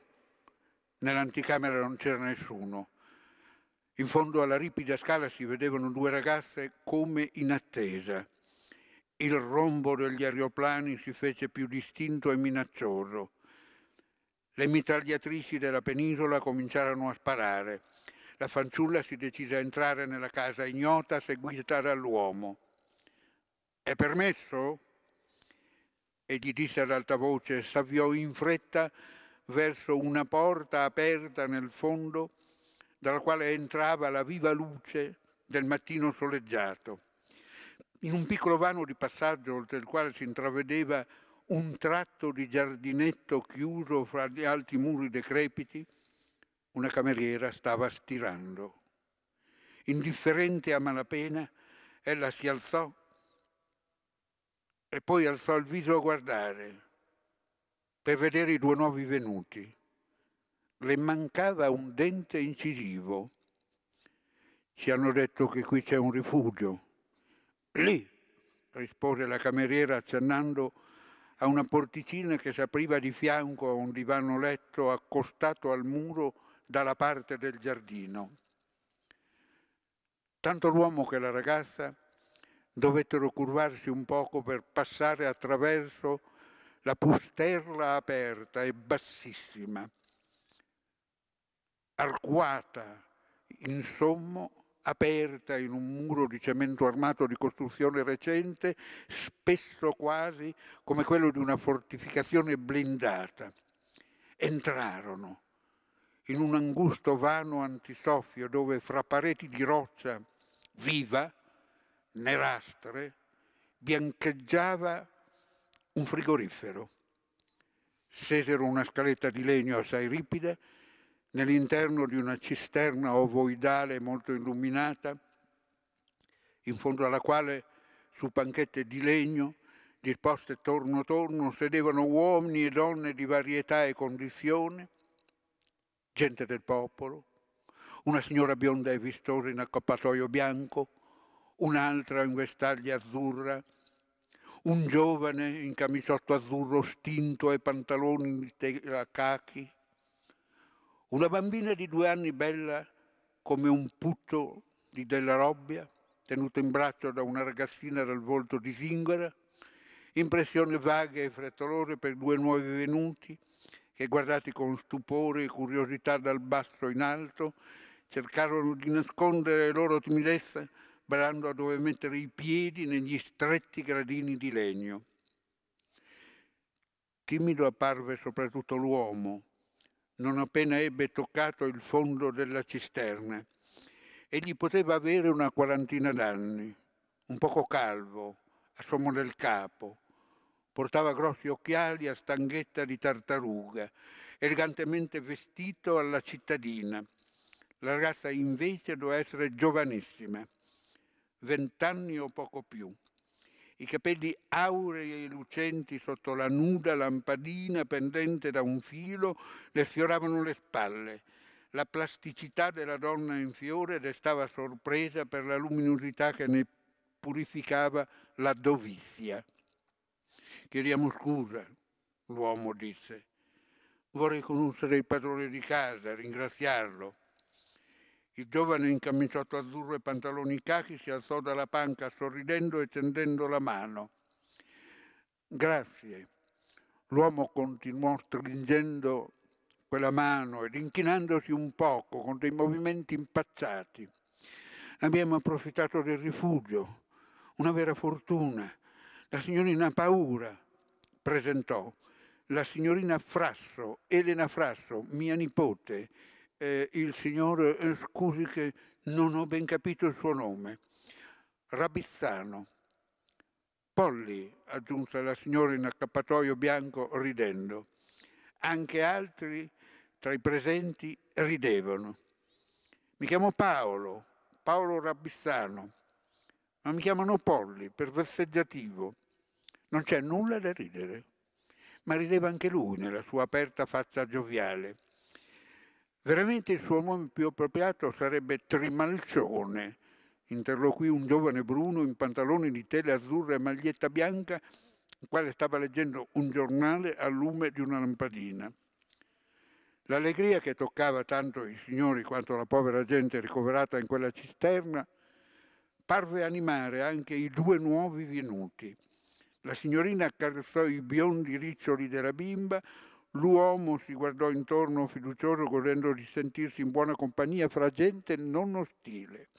Nell'anticamera non c'era nessuno. In fondo alla ripida scala si vedevano due ragazze come in attesa. Il rombo degli aeroplani si fece più distinto e minaccioso. Le mitragliatrici della penisola cominciarono a sparare. La fanciulla si decise a entrare nella casa ignota seguita dall'uomo. È permesso? E gli disse ad alta voce, s'avviò in fretta verso una porta aperta nel fondo dalla quale entrava la viva luce del mattino soleggiato in un piccolo vano di passaggio oltre il quale si intravedeva un tratto di giardinetto chiuso fra gli alti muri decrepiti, una cameriera stava stirando. Indifferente a malapena, ella si alzò e poi alzò il viso a guardare per vedere i due nuovi venuti. Le mancava un dente incisivo. Ci hanno detto che qui c'è un rifugio Lì, rispose la cameriera accennando a una porticina che s'apriva di fianco a un divano letto accostato al muro dalla parte del giardino. Tanto l'uomo che la ragazza dovettero curvarsi un poco per passare attraverso la pusterla aperta e bassissima, arcuata, insomma, aperta in un muro di cemento armato di costruzione recente, spesso quasi come quello di una fortificazione blindata. Entrarono in un angusto vano antisoffio dove fra pareti di roccia viva, nerastre, biancheggiava un frigorifero. Sesero una scaletta di legno assai ripida nell'interno di una cisterna ovoidale molto illuminata, in fondo alla quale su panchette di legno, disposte torno torno, sedevano uomini e donne di varietà e condizione, gente del popolo, una signora bionda e vistosa in accappatoio bianco, un'altra in vestaglia azzurra, un giovane in camiciotto azzurro stinto e pantaloni a cachi, una bambina di due anni bella come un putto di Della Robbia, tenuta in braccio da una ragazzina dal volto di zingara, impressione vaghe e frettolose per due nuovi venuti che, guardati con stupore e curiosità dal basso in alto, cercarono di nascondere le loro timidezza barando a dove mettere i piedi negli stretti gradini di legno. Timido apparve soprattutto l'uomo, non appena ebbe toccato il fondo della cisterna. Egli poteva avere una quarantina d'anni, un poco calvo, a sommo del capo, portava grossi occhiali a stanghetta di tartaruga, elegantemente vestito alla cittadina. La ragazza invece doveva essere giovanissima, vent'anni o poco più i capelli aurei e lucenti sotto la nuda lampadina pendente da un filo le sfioravano le spalle. La plasticità della donna in fiore restava sorpresa per la luminosità che ne purificava la dovizia. Chiediamo scusa, l'uomo disse. Vorrei conoscere il padrone di casa, ringraziarlo. Il giovane in camiciotto azzurro e pantaloni cachi si alzò dalla panca sorridendo e tendendo la mano. Grazie. L'uomo continuò stringendo quella mano ed inchinandosi un poco con dei movimenti impacciati. Abbiamo approfittato del rifugio, una vera fortuna. La signorina Paura presentò la signorina Frasso, Elena Frasso, mia nipote, eh, il signore, eh, scusi che non ho ben capito il suo nome, Rabizzano. Polli, aggiunse la signora in accappatoio bianco ridendo. Anche altri tra i presenti ridevano. Mi chiamo Paolo, Paolo Rabissano, ma mi chiamano Polli per verseggiativo. Non c'è nulla da ridere. Ma rideva anche lui nella sua aperta faccia gioviale Veramente il suo nome più appropriato sarebbe Trimalcione, interloquì un giovane bruno in pantaloni di tela azzurra e maglietta bianca, il quale stava leggendo un giornale al lume di una lampadina. L'allegria che toccava tanto i signori quanto la povera gente ricoverata in quella cisterna parve animare anche i due nuovi venuti. La signorina accarezzò i biondi riccioli della bimba, L'uomo si guardò intorno fiducioso, godendo di sentirsi in buona compagnia fra gente non ostile.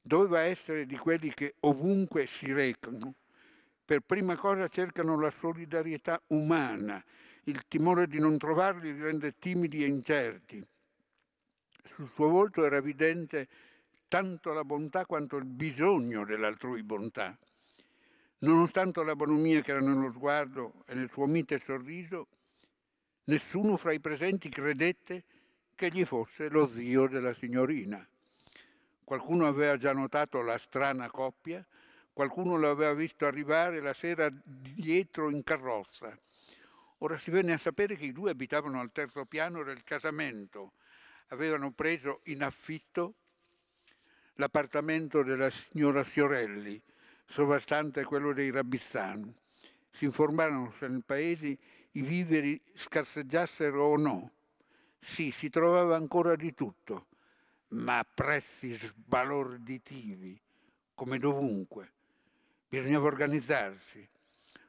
Doveva essere di quelli che ovunque si recano. Per prima cosa cercano la solidarietà umana. Il timore di non trovarli li rende timidi e incerti. Sul suo volto era evidente tanto la bontà quanto il bisogno dell'altrui bontà. Nonostante la bonomia che era nello sguardo e nel suo mite sorriso, Nessuno fra i presenti credette che gli fosse lo zio della signorina. Qualcuno aveva già notato la strana coppia, qualcuno l'aveva visto arrivare la sera dietro in carrozza. Ora si venne a sapere che i due abitavano al terzo piano del casamento, avevano preso in affitto l'appartamento della signora Fiorelli, sovrastante quello dei Rabizzano. Si informarono se nel paese i viveri scarseggiassero o no. Sì, si trovava ancora di tutto, ma a prezzi sbalorditivi, come dovunque. Bisognava organizzarsi.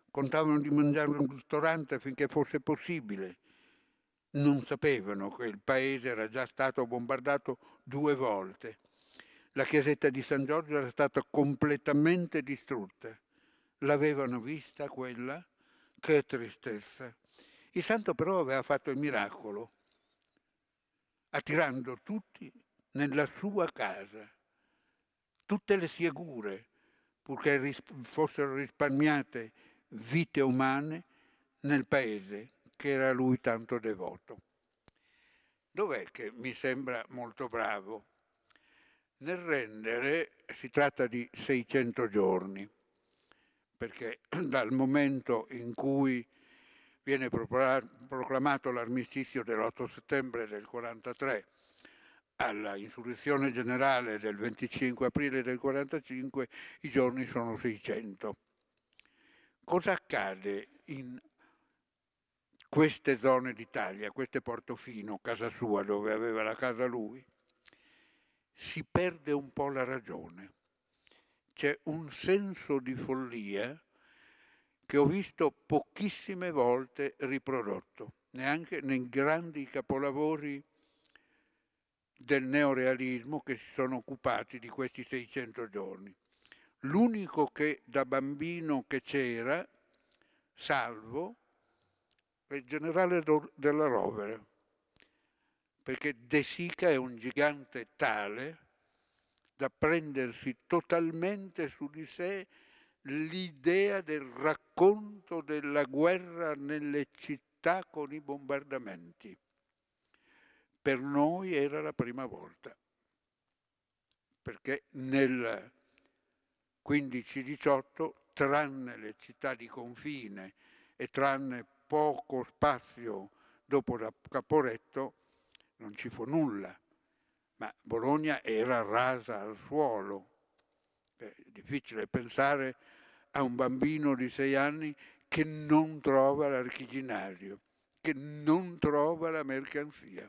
Contavano di mangiare in un ristorante finché fosse possibile. Non sapevano che il paese era già stato bombardato due volte. La chiesetta di San Giorgio era stata completamente distrutta. L'avevano vista quella? Che tristezza. Il santo però aveva fatto il miracolo, attirando tutti nella sua casa, tutte le sciagure, purché ris fossero risparmiate vite umane nel paese che era a lui tanto devoto. Dov'è che mi sembra molto bravo? Nel rendere si tratta di 600 giorni perché *clears throat* dal momento in cui viene proclamato l'armistizio dell'8 settembre del 1943 alla insurrezione generale del 25 aprile del 1945, i giorni sono 600. Cosa accade in queste zone d'Italia, queste Portofino, casa sua dove aveva la casa lui? Si perde un po' la ragione c'è un senso di follia che ho visto pochissime volte riprodotto, neanche nei grandi capolavori del neorealismo che si sono occupati di questi 600 giorni. L'unico che da bambino che c'era, salvo, è il generale della Rovere, perché De Sica è un gigante tale da prendersi totalmente su di sé l'idea del racconto della guerra nelle città con i bombardamenti. Per noi era la prima volta, perché nel 15-18, tranne le città di confine e tranne poco spazio dopo Caporetto, non ci fu nulla ma Bologna era rasa al suolo. È difficile pensare a un bambino di sei anni che non trova l'archiginario, che non trova la mercanzia,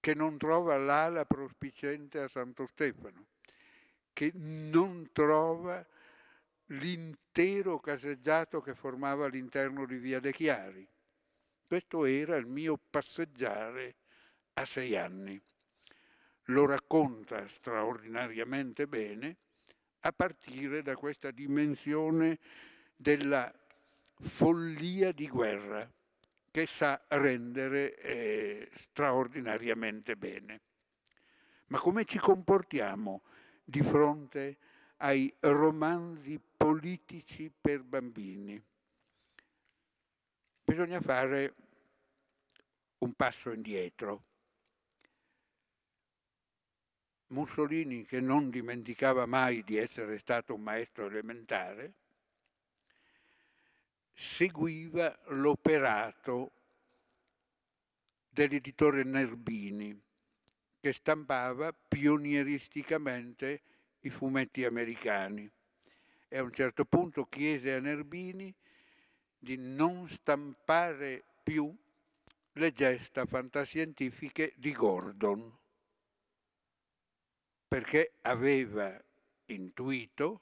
che non trova l'ala prospiciente a Santo Stefano, che non trova l'intero caseggiato che formava l'interno di Via De Chiari. Questo era il mio passeggiare a sei anni lo racconta straordinariamente bene a partire da questa dimensione della follia di guerra che sa rendere eh, straordinariamente bene. Ma come ci comportiamo di fronte ai romanzi politici per bambini? Bisogna fare un passo indietro Mussolini, che non dimenticava mai di essere stato un maestro elementare, seguiva l'operato dell'editore Nerbini, che stampava pionieristicamente i fumetti americani. E a un certo punto chiese a Nerbini di non stampare più le gesta fantascientifiche di Gordon perché aveva intuito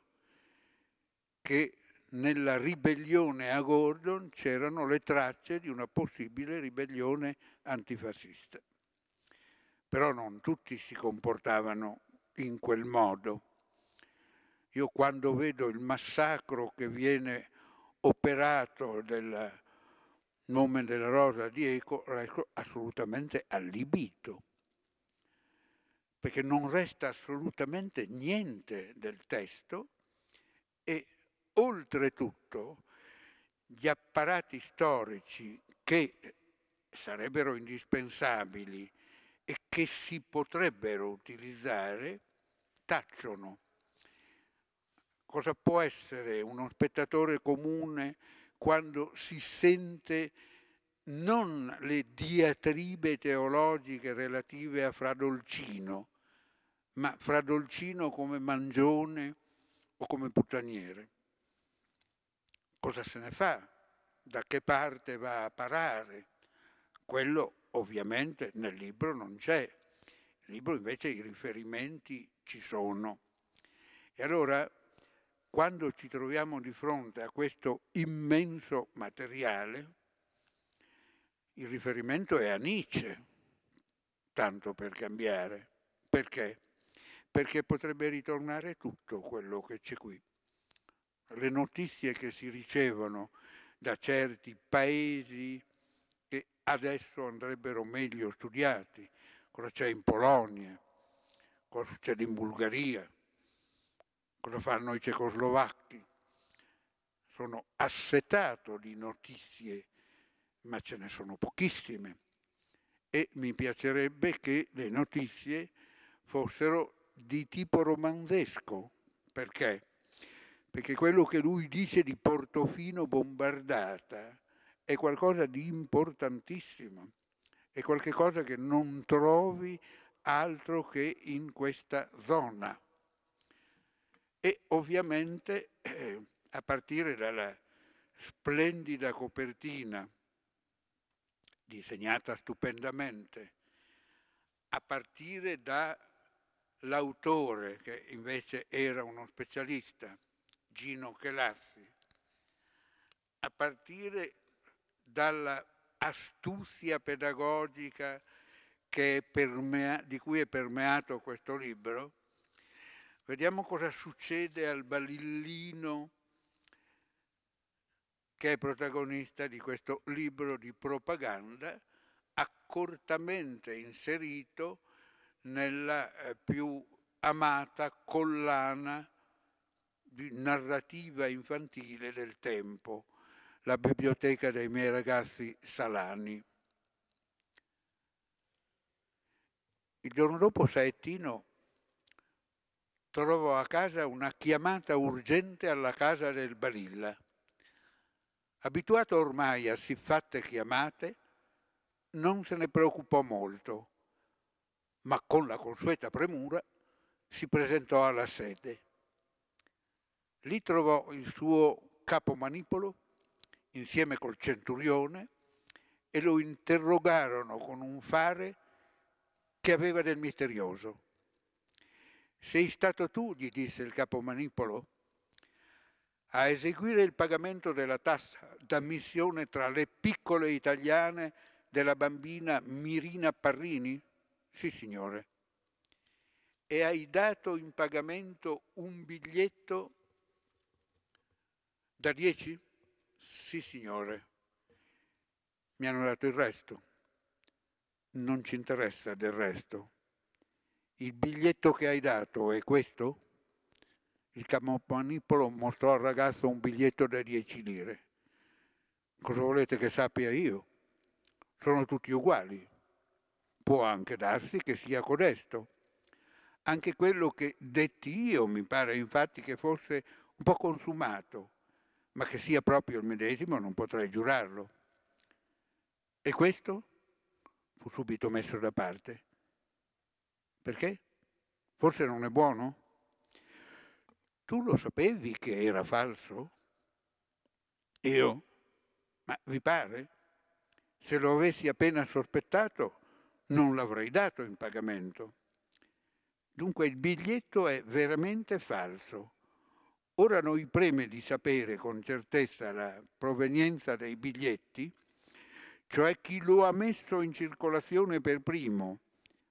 che nella ribellione a Gordon c'erano le tracce di una possibile ribellione antifascista. Però non tutti si comportavano in quel modo. Io quando vedo il massacro che viene operato del nome della Rosa di Eco, resto assolutamente allibito perché non resta assolutamente niente del testo e oltretutto gli apparati storici che sarebbero indispensabili e che si potrebbero utilizzare tacciono. Cosa può essere uno spettatore comune quando si sente non le diatribe teologiche relative a Fra Dolcino, ma fra Dolcino come mangione o come puttaniere. Cosa se ne fa? Da che parte va a parare? Quello ovviamente nel libro non c'è. Nel libro invece i riferimenti ci sono. E allora quando ci troviamo di fronte a questo immenso materiale, il riferimento è a Nietzsche, tanto per cambiare. Perché? perché potrebbe ritornare tutto quello che c'è qui. Le notizie che si ricevono da certi paesi che adesso andrebbero meglio studiati, cosa c'è in Polonia, cosa succede in Bulgaria, cosa fanno i cecoslovacchi. Sono assetato di notizie, ma ce ne sono pochissime e mi piacerebbe che le notizie fossero di tipo romanzesco. Perché? Perché quello che lui dice di Portofino bombardata è qualcosa di importantissimo, è qualcosa che non trovi altro che in questa zona. E ovviamente, eh, a partire dalla splendida copertina, disegnata stupendamente, a partire da l'autore, che invece era uno specialista, Gino Chelassi, a partire dalla astuzia pedagogica permea, di cui è permeato questo libro, vediamo cosa succede al balillino che è protagonista di questo libro di propaganda accortamente inserito nella eh, più amata collana di narrativa infantile del tempo, la biblioteca dei miei ragazzi Salani. Il giorno dopo Saettino trovò a casa una chiamata urgente alla casa del Balilla. Abituato ormai a siffatte chiamate, non se ne preoccupò molto ma con la consueta premura si presentò alla sede. Lì trovò il suo capo manipolo insieme col centurione e lo interrogarono con un fare che aveva del misterioso. Sei stato tu, gli disse il capo manipolo, a eseguire il pagamento della tassa d'ammissione tra le piccole italiane della bambina Mirina Parrini? Sì, signore. E hai dato in pagamento un biglietto da dieci? Sì, signore. Mi hanno dato il resto. Non ci interessa del resto. Il biglietto che hai dato è questo? Il campanipolo mostrò al ragazzo un biglietto da dieci lire. Cosa volete che sappia io? Sono tutti uguali. Può anche darsi che sia codesto. Anche quello che detti io mi pare infatti che fosse un po' consumato, ma che sia proprio il medesimo non potrei giurarlo. E questo fu subito messo da parte. Perché? Forse non è buono? Tu lo sapevi che era falso? Io? Ma vi pare? Se lo avessi appena sospettato, non l'avrei dato in pagamento. Dunque il biglietto è veramente falso. Ora noi preme di sapere con certezza la provenienza dei biglietti, cioè chi lo ha messo in circolazione per primo,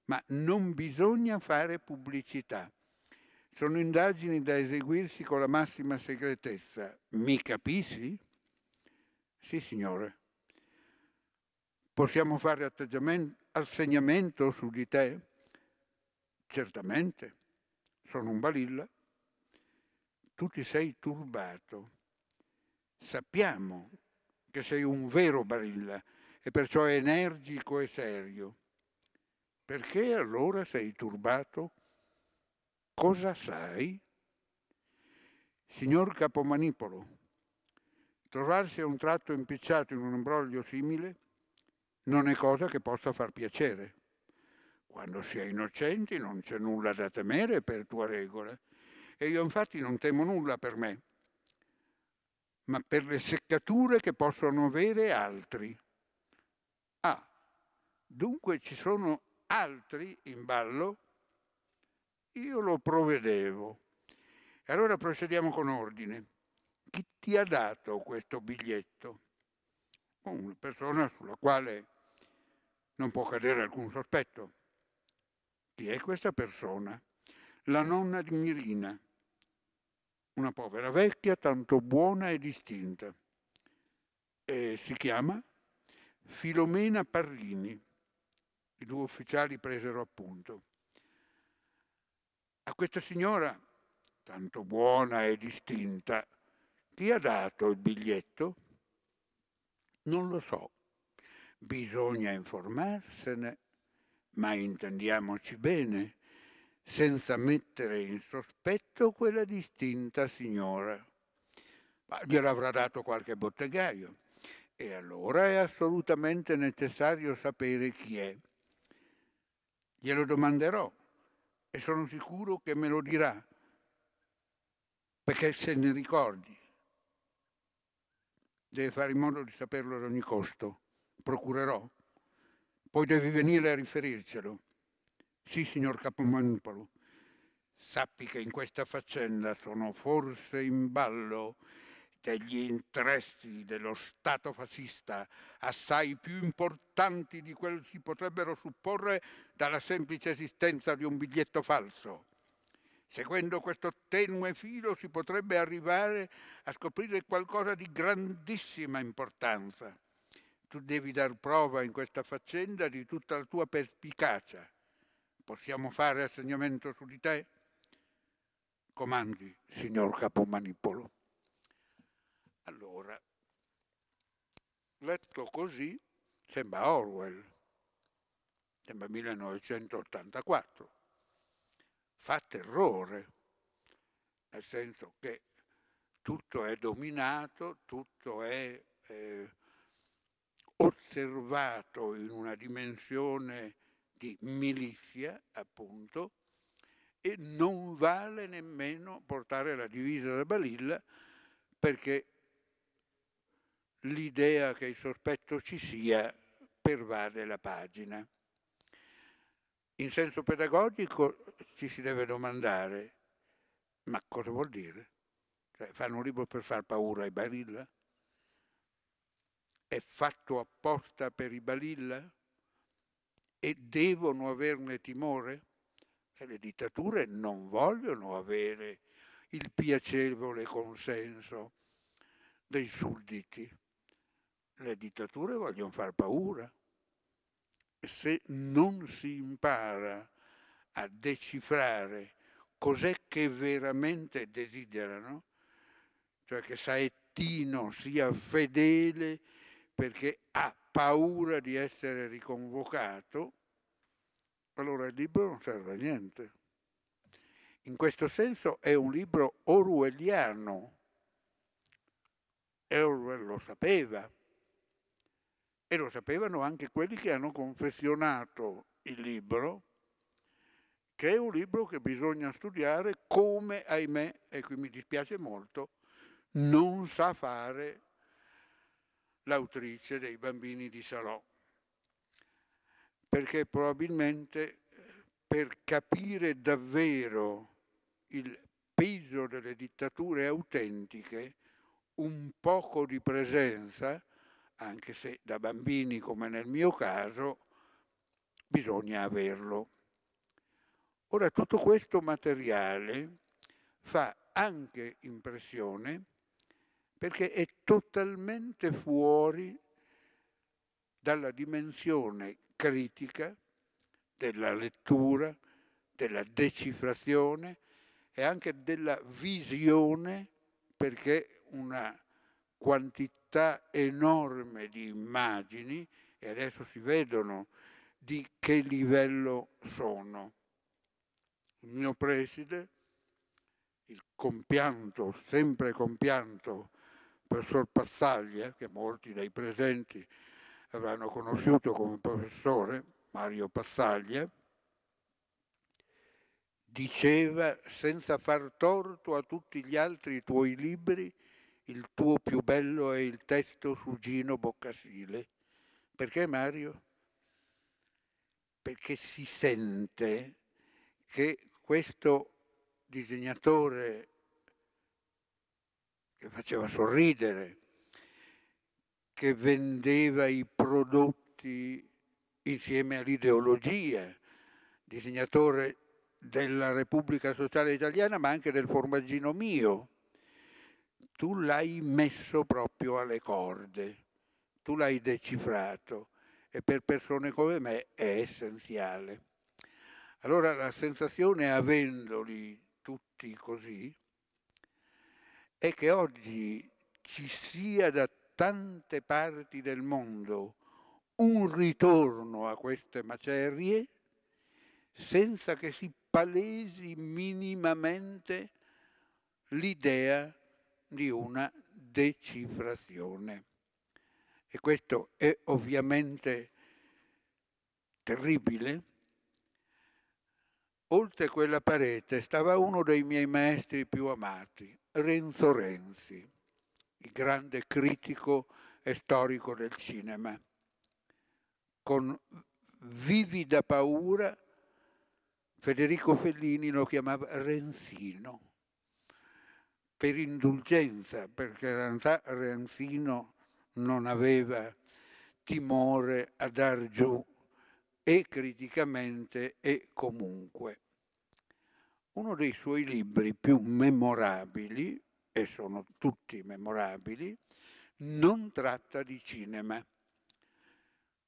ma non bisogna fare pubblicità. Sono indagini da eseguirsi con la massima segretezza. Mi capisci? Sì, signore. Possiamo fare atteggiamento assegnamento su di te? Certamente, sono un balilla. Tu ti sei turbato. Sappiamo che sei un vero balilla e perciò energico e serio. Perché allora sei turbato? Cosa sai? Signor Capomanipolo, trovarsi a un tratto impicciato in un imbroglio simile non è cosa che possa far piacere. Quando si è innocenti non c'è nulla da temere per tua regola. E io infatti non temo nulla per me, ma per le seccature che possono avere altri. Ah, dunque ci sono altri in ballo? Io lo provvedevo. E allora procediamo con ordine. Chi ti ha dato questo biglietto? Oh, una persona sulla quale non può cadere alcun sospetto. Chi è questa persona? La nonna di Mirina, una povera vecchia tanto buona e distinta. E si chiama Filomena Parrini. I due ufficiali presero appunto. A questa signora, tanto buona e distinta, chi ha dato il biglietto? Non lo so. Bisogna informarsene, ma intendiamoci bene, senza mettere in sospetto quella distinta signora. Ma gliel'avrà dato qualche bottegaio e allora è assolutamente necessario sapere chi è. Glielo domanderò e sono sicuro che me lo dirà, perché se ne ricordi deve fare in modo di saperlo ad ogni costo procurerò. Poi devi venire a riferircelo. Sì, signor Capomanipolo, sappi che in questa faccenda sono forse in ballo degli interessi dello Stato fascista assai più importanti di quelli che si potrebbero supporre dalla semplice esistenza di un biglietto falso. Seguendo questo tenue filo si potrebbe arrivare a scoprire qualcosa di grandissima importanza tu devi dar prova in questa faccenda di tutta la tua perspicacia. Possiamo fare assegnamento su di te? Comandi, signor Capomanipolo. Allora, letto così, sembra Orwell, sembra 1984. Fa terrore, nel senso che tutto è dominato, tutto è... Eh, osservato in una dimensione di milizia, appunto, e non vale nemmeno portare la divisa da balilla perché l'idea che il sospetto ci sia pervade la pagina. In senso pedagogico ci si deve domandare ma cosa vuol dire? Cioè, fanno un libro per far paura ai barilla? è fatto apposta per i balilla? E devono averne timore? E eh, le dittature non vogliono avere il piacevole consenso dei sudditi. Le dittature vogliono far paura. Se non si impara a decifrare cos'è che veramente desiderano, cioè che Saettino sia fedele perché ha paura di essere riconvocato, allora il libro non serve a niente. In questo senso è un libro orwelliano. E Orwell lo sapeva. E lo sapevano anche quelli che hanno confessionato il libro, che è un libro che bisogna studiare come, ahimè, e qui mi dispiace molto, non sa fare l'autrice dei bambini di Salò, perché probabilmente eh, per capire davvero il peso delle dittature autentiche, un poco di presenza, anche se da bambini come nel mio caso, bisogna averlo. Ora tutto questo materiale fa anche impressione perché è totalmente fuori dalla dimensione critica della lettura, della decifrazione e anche della visione, perché una quantità enorme di immagini, e adesso si vedono di che livello sono. Il mio preside, il compianto, sempre compianto professor Passaglia, che molti dei presenti avranno conosciuto come professore, Mario Passaglia, diceva senza far torto a tutti gli altri tuoi libri, il tuo più bello è il testo su Gino Boccasile. Perché Mario? Perché si sente che questo disegnatore che faceva sorridere, che vendeva i prodotti insieme all'ideologia, disegnatore della Repubblica Sociale Italiana, ma anche del formaggino mio. Tu l'hai messo proprio alle corde, tu l'hai decifrato e per persone come me è essenziale. Allora la sensazione, avendoli tutti così, è che oggi ci sia da tante parti del mondo un ritorno a queste macerie senza che si palesi minimamente l'idea di una decifrazione. E questo è ovviamente terribile. Oltre quella parete stava uno dei miei maestri più amati, Renzo Renzi, il grande critico e storico del cinema, con vivida paura Federico Fellini lo chiamava Renzino, per indulgenza, perché in realtà Renzino non aveva timore a dar giù e criticamente e comunque. Uno dei suoi libri più memorabili, e sono tutti memorabili, non tratta di cinema.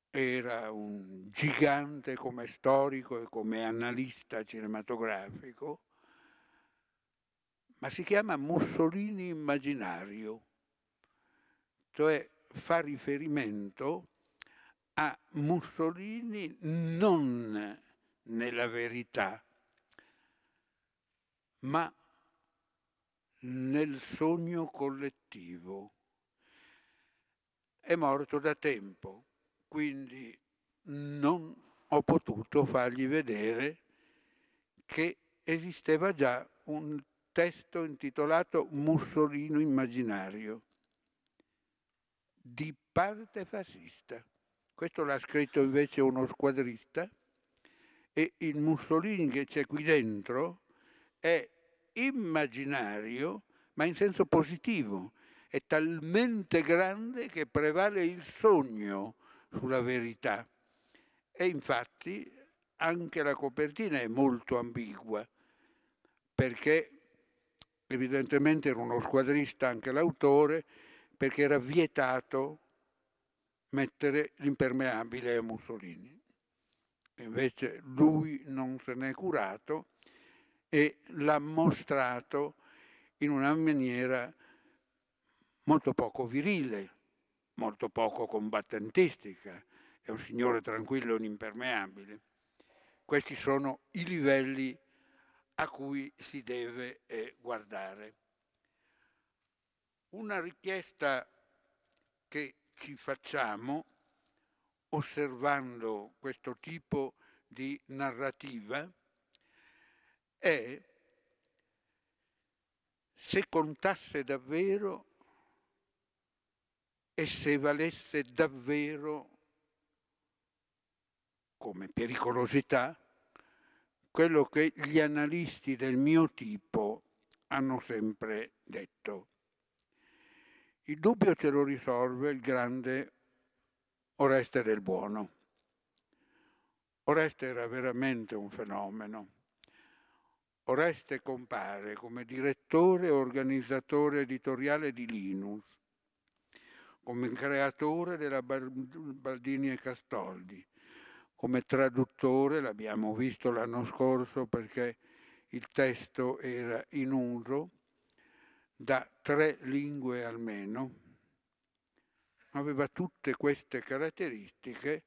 Era un gigante come storico e come analista cinematografico, ma si chiama Mussolini immaginario, cioè fa riferimento a Mussolini non nella verità, ma nel sogno collettivo. È morto da tempo, quindi non ho potuto fargli vedere che esisteva già un testo intitolato Mussolino immaginario di parte fascista. Questo l'ha scritto invece uno squadrista e il Mussolini che c'è qui dentro è immaginario, ma in senso positivo, è talmente grande che prevale il sogno sulla verità. E infatti anche la copertina è molto ambigua, perché evidentemente era uno squadrista anche l'autore, perché era vietato mettere l'impermeabile a Mussolini. Invece lui non se n'è curato e l'ha mostrato in una maniera molto poco virile, molto poco combattentistica. È un signore tranquillo e un impermeabile. Questi sono i livelli a cui si deve eh, guardare. Una richiesta che ci facciamo osservando questo tipo di narrativa è, se contasse davvero e se valesse davvero come pericolosità quello che gli analisti del mio tipo hanno sempre detto. Il dubbio ce lo risolve il grande Oreste del Buono. Oreste era veramente un fenomeno. Oreste compare come direttore e organizzatore editoriale di Linus, come creatore della Baldini e Castoldi, come traduttore, l'abbiamo visto l'anno scorso perché il testo era in uso, da tre lingue almeno, aveva tutte queste caratteristiche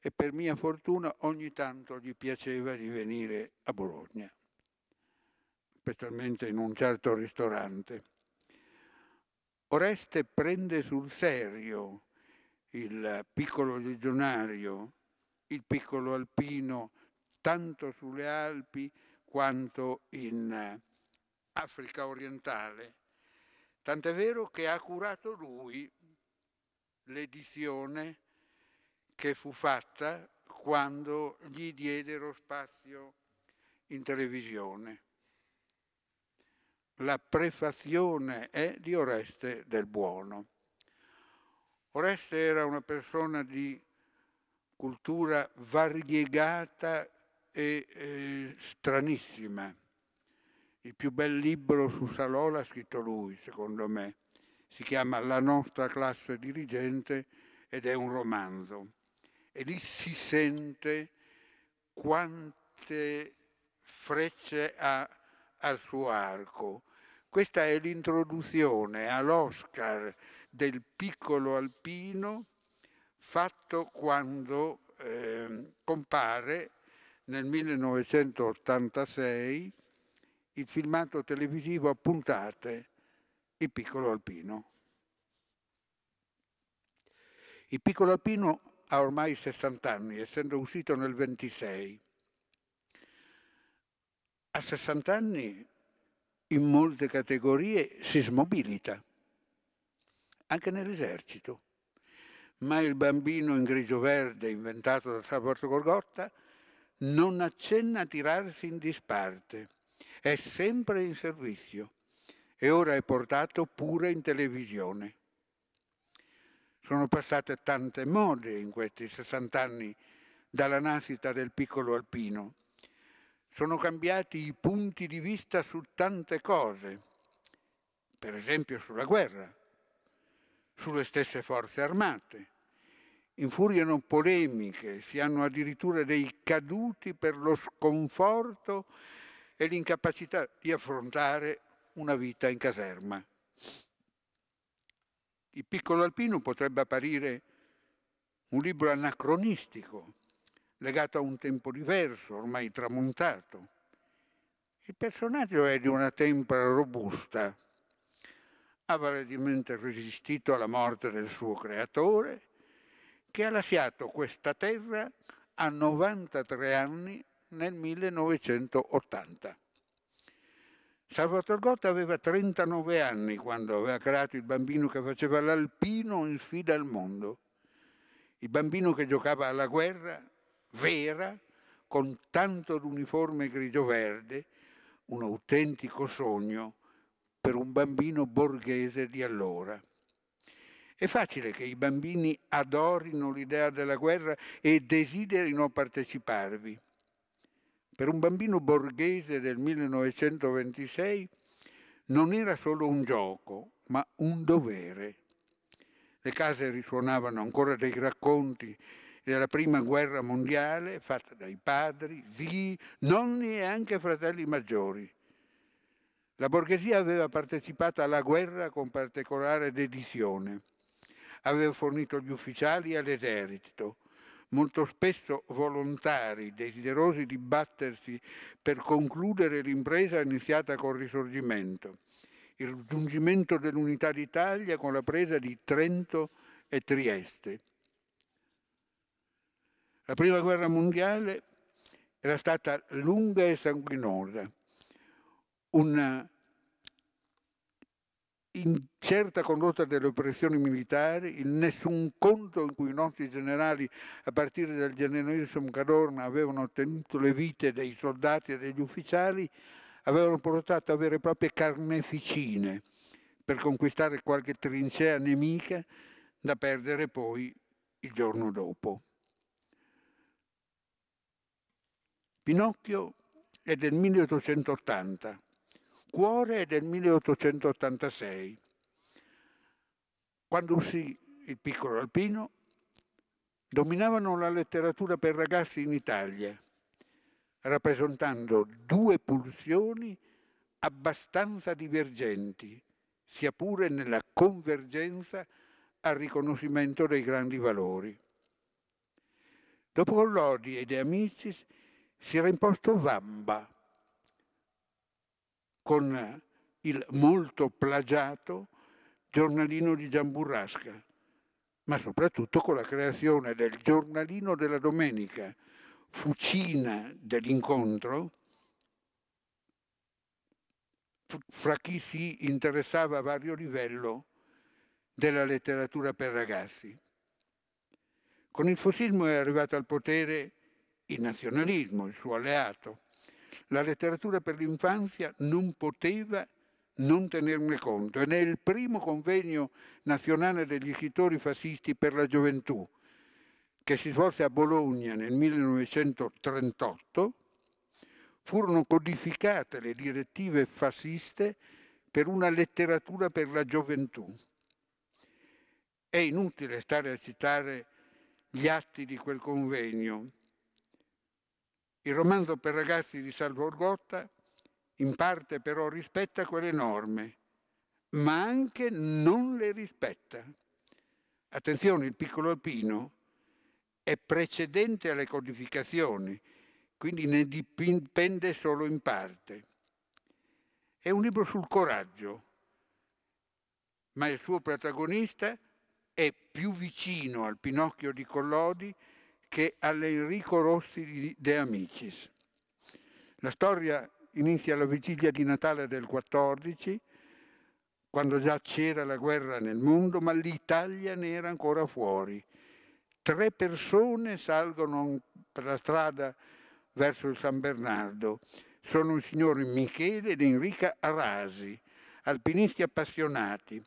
e per mia fortuna ogni tanto gli piaceva di venire a Bologna specialmente in un certo ristorante. Oreste prende sul serio il piccolo legionario, il piccolo alpino, tanto sulle Alpi quanto in eh, Africa orientale. Tant'è vero che ha curato lui l'edizione che fu fatta quando gli diedero spazio in televisione la prefazione è di Oreste del Buono. Oreste era una persona di cultura variegata e eh, stranissima. Il più bel libro su Salò l'ha scritto lui, secondo me. Si chiama La nostra classe dirigente ed è un romanzo. E lì si sente quante frecce ha al suo arco questa è l'introduzione all'Oscar del piccolo alpino fatto quando eh, compare nel 1986 il filmato televisivo a puntate Il piccolo alpino. Il piccolo alpino ha ormai 60 anni, essendo uscito nel 26. A 60 anni in molte categorie si smobilita, anche nell'esercito. Ma il bambino in grigio-verde inventato da Saporto Gorgotta non accenna a tirarsi in disparte, è sempre in servizio e ora è portato pure in televisione. Sono passate tante mode in questi 60 anni dalla nascita del piccolo alpino sono cambiati i punti di vista su tante cose, per esempio sulla guerra, sulle stesse forze armate. Infuriano polemiche, si hanno addirittura dei caduti per lo sconforto e l'incapacità di affrontare una vita in caserma. Il piccolo alpino potrebbe apparire un libro anacronistico, legato a un tempo diverso, ormai tramontato. Il personaggio è di una tempra robusta, ha validamente resistito alla morte del suo creatore, che ha lasciato questa terra a 93 anni nel 1980. Salvatore Gotta aveva 39 anni quando aveva creato il bambino che faceva l'alpino in sfida al mondo, il bambino che giocava alla guerra vera, con tanto d'uniforme grigio-verde, un autentico sogno per un bambino borghese di allora. È facile che i bambini adorino l'idea della guerra e desiderino parteciparvi. Per un bambino borghese del 1926 non era solo un gioco, ma un dovere. Le case risuonavano ancora dei racconti della prima guerra mondiale fatta dai padri, zii, nonni e anche fratelli maggiori. La borghesia aveva partecipato alla guerra con particolare dedizione, aveva fornito gli ufficiali all'esercito, molto spesso volontari, desiderosi di battersi per concludere l'impresa iniziata col risorgimento, il raggiungimento dell'unità d'Italia con la presa di Trento e Trieste. La prima guerra mondiale era stata lunga e sanguinosa, una incerta condotta delle operazioni militari, il nessun conto in cui i nostri generali, a partire dal generalissimo Cadorna, avevano ottenuto le vite dei soldati e degli ufficiali, avevano portato a vere e proprie carneficine per conquistare qualche trincea nemica da perdere poi il giorno dopo. Pinocchio è del 1880, Cuore è del 1886. Quando uscì il piccolo alpino, dominavano la letteratura per ragazzi in Italia, rappresentando due pulsioni abbastanza divergenti, sia pure nella convergenza al riconoscimento dei grandi valori. Dopo Collodi e De Amicis, si era imposto Vamba con il molto plagiato giornalino di Gian Burrasca, ma soprattutto con la creazione del giornalino della domenica, fucina dell'incontro, fra chi si interessava a vario livello della letteratura per ragazzi. Con il fosismo è arrivato al potere il nazionalismo, il suo alleato. La letteratura per l'infanzia non poteva non tenerne conto e nel primo convegno nazionale degli scrittori fascisti per la gioventù che si svolse a Bologna nel 1938 furono codificate le direttive fasciste per una letteratura per la gioventù. È inutile stare a citare gli atti di quel convegno, il romanzo per ragazzi di Salvo Orgotta in parte però rispetta quelle norme, ma anche non le rispetta. Attenzione, il piccolo alpino è precedente alle codificazioni, quindi ne dipende solo in parte. È un libro sul coraggio, ma il suo protagonista è più vicino al Pinocchio di Collodi che all'Enrico Rossi di De Amicis. La storia inizia alla vigilia di Natale del 14, quando già c'era la guerra nel mondo, ma l'Italia ne era ancora fuori. Tre persone salgono per la strada verso il San Bernardo. Sono il signore Michele ed Enrica Arasi, alpinisti appassionati,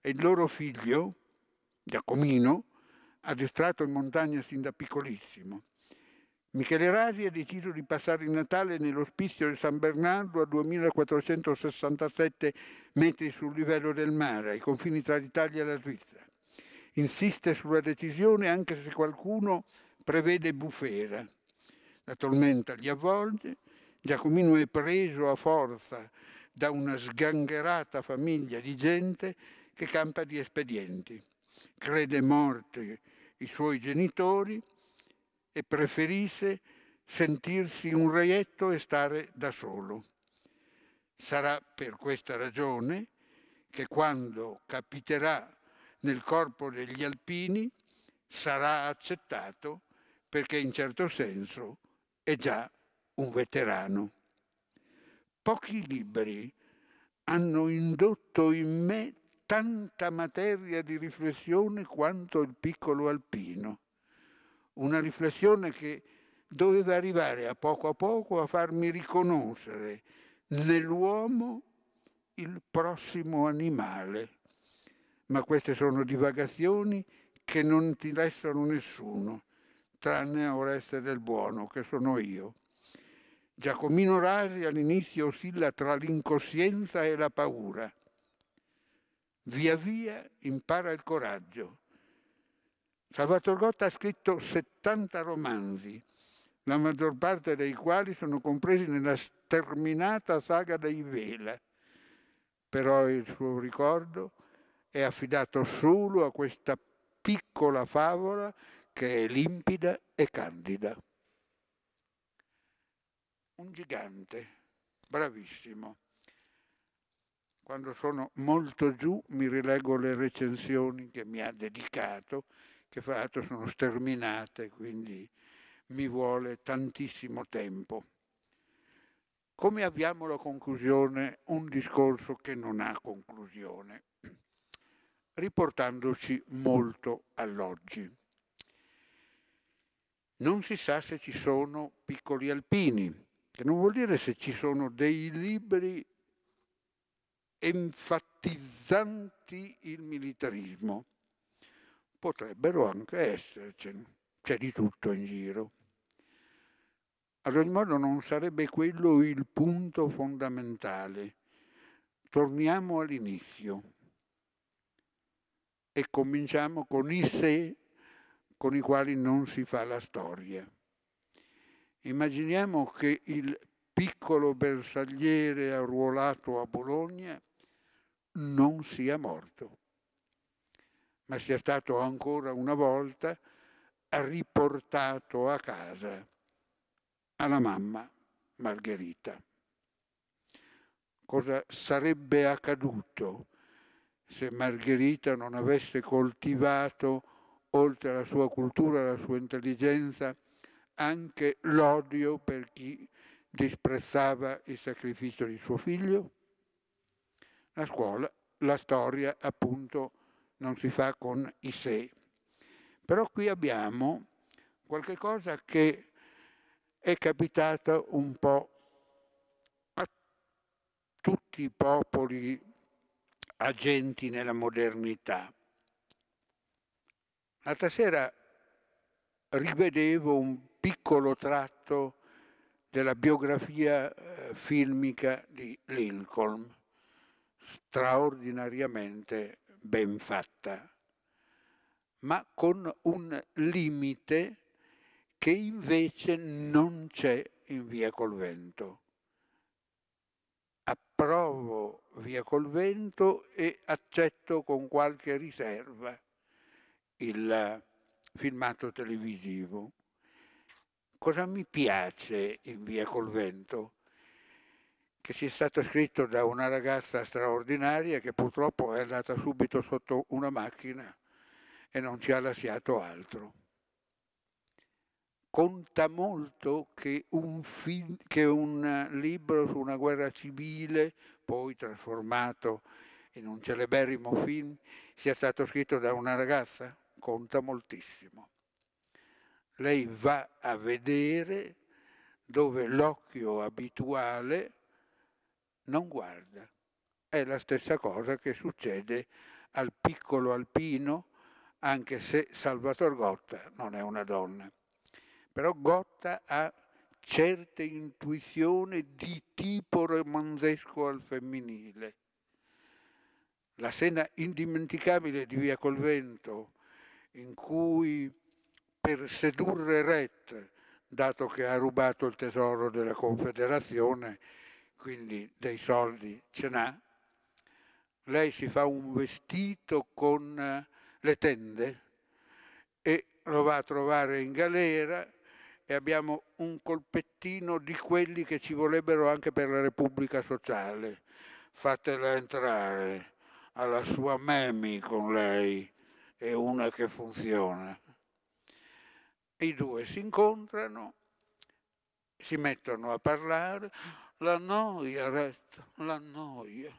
e il loro figlio, Giacomino, addestrato in montagna sin da piccolissimo. Michele Rasi ha deciso di passare il Natale nell'ospizio di San Bernardo a 2467 metri sul livello del mare, ai confini tra l'Italia e la Svizzera. Insiste sulla decisione anche se qualcuno prevede bufera. La tormenta li avvolge, Giacomino è preso a forza da una sgangherata famiglia di gente che campa di espedienti. Crede morte i suoi genitori e preferisse sentirsi un reietto e stare da solo. Sarà per questa ragione che quando capiterà nel corpo degli alpini sarà accettato perché in certo senso è già un veterano. Pochi libri hanno indotto in me tanta materia di riflessione quanto il piccolo alpino. Una riflessione che doveva arrivare a poco a poco a farmi riconoscere nell'uomo il prossimo animale. Ma queste sono divagazioni che non ti lasciano nessuno, tranne Oreste del Buono, che sono io. Giacomino Rasi all'inizio oscilla tra l'incoscienza e la paura Via via impara il coraggio. Salvatore Gotta ha scritto 70 romanzi, la maggior parte dei quali sono compresi nella sterminata saga dei Vela. Però il suo ricordo è affidato solo a questa piccola favola che è limpida e candida. Un gigante, bravissimo, quando sono molto giù mi rilego le recensioni che mi ha dedicato, che fra l'altro sono sterminate, quindi mi vuole tantissimo tempo. Come abbiamo la conclusione? Un discorso che non ha conclusione, riportandoci molto all'oggi. Non si sa se ci sono piccoli alpini, che non vuol dire se ci sono dei libri enfatizzanti il militarismo. Potrebbero anche essercene, c'è di tutto in giro. Ad ogni modo non sarebbe quello il punto fondamentale. Torniamo all'inizio e cominciamo con i sé con i quali non si fa la storia. Immaginiamo che il piccolo bersagliere arruolato a Bologna non sia morto, ma sia stato ancora una volta riportato a casa alla mamma Margherita. Cosa sarebbe accaduto se Margherita non avesse coltivato, oltre alla sua cultura, alla sua intelligenza, anche l'odio per chi disprezzava il sacrificio di suo figlio? la scuola la storia appunto non si fa con i sé. Però qui abbiamo qualcosa che è capitata un po' a tutti i popoli agenti nella modernità. L'altra sera rivedevo un piccolo tratto della biografia eh, filmica di Lincoln straordinariamente ben fatta, ma con un limite che invece non c'è in via col Vento. Approvo via col Vento e accetto con qualche riserva il filmato televisivo. Cosa mi piace in via col Vento? che sia è stato scritto da una ragazza straordinaria che purtroppo è andata subito sotto una macchina e non ci ha lasciato altro. Conta molto che un, film, che un libro su una guerra civile, poi trasformato in un celeberrimo film, sia stato scritto da una ragazza? Conta moltissimo. Lei va a vedere dove l'occhio abituale non guarda. È la stessa cosa che succede al piccolo alpino, anche se Salvatore Gotta non è una donna. Però Gotta ha certe intuizioni di tipo romanzesco al femminile. La scena indimenticabile di Via Colvento, in cui per sedurre Rett, dato che ha rubato il tesoro della Confederazione, quindi dei soldi ce n'ha, lei si fa un vestito con eh, le tende e lo va a trovare in galera e abbiamo un colpettino di quelli che ci volebbero anche per la Repubblica Sociale. Fatela entrare alla sua Memi con lei, è una che funziona. I due si incontrano, si mettono a parlare, la noia resta, la noia.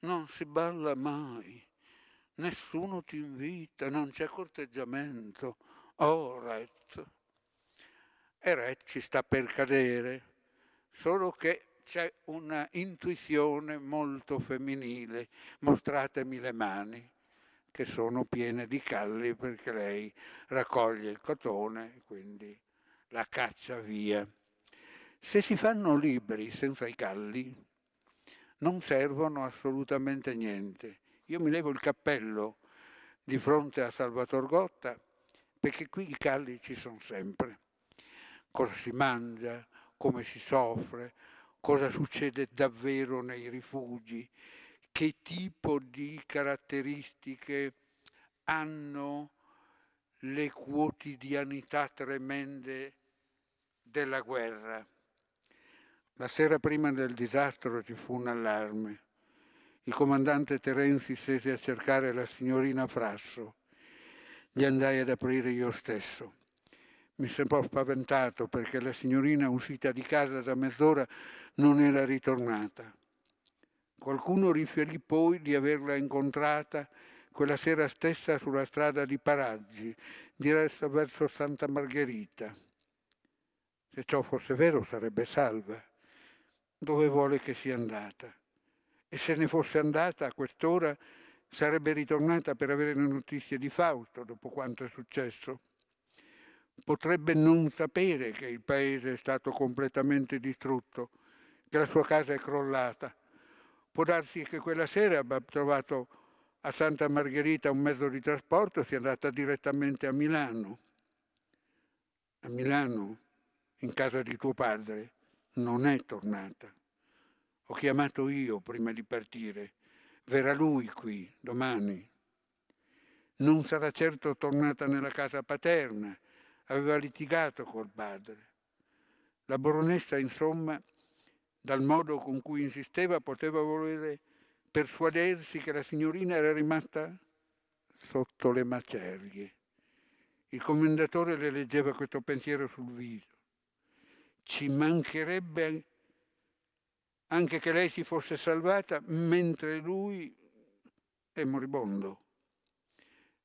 Non si balla mai, nessuno ti invita, non c'è corteggiamento. Oh, Ret. E Ret ci sta per cadere, solo che c'è una intuizione molto femminile. Mostratemi le mani, che sono piene di calli perché lei raccoglie il cotone, quindi la caccia via. Se si fanno libri senza i calli, non servono assolutamente niente. Io mi levo il cappello di fronte a Salvator Gotta perché qui i calli ci sono sempre. Cosa si mangia, come si soffre, cosa succede davvero nei rifugi, che tipo di caratteristiche hanno le quotidianità tremende della guerra. La sera prima del disastro ci fu un allarme. Il comandante Terenzi scese a cercare la signorina Frasso. Gli andai ad aprire io stesso. Mi sembrò spaventato perché la signorina uscita di casa da mezz'ora non era ritornata. Qualcuno riferì poi di averla incontrata quella sera stessa sulla strada di Paraggi, diressa verso Santa Margherita. Se ciò fosse vero sarebbe salva dove vuole che sia andata. E se ne fosse andata a quest'ora sarebbe ritornata per avere le notizie di Fausto dopo quanto è successo. Potrebbe non sapere che il paese è stato completamente distrutto, che la sua casa è crollata. Può darsi che quella sera abbia trovato a Santa Margherita un mezzo di trasporto e sia andata direttamente a Milano. A Milano, in casa di tuo padre non è tornata. Ho chiamato io prima di partire. Verrà lui qui domani. Non sarà certo tornata nella casa paterna. Aveva litigato col padre. La baronessa, insomma, dal modo con cui insisteva, poteva volere persuadersi che la signorina era rimasta sotto le macerie. Il commendatore le leggeva questo pensiero sul viso ci mancherebbe anche che lei si fosse salvata mentre lui è moribondo.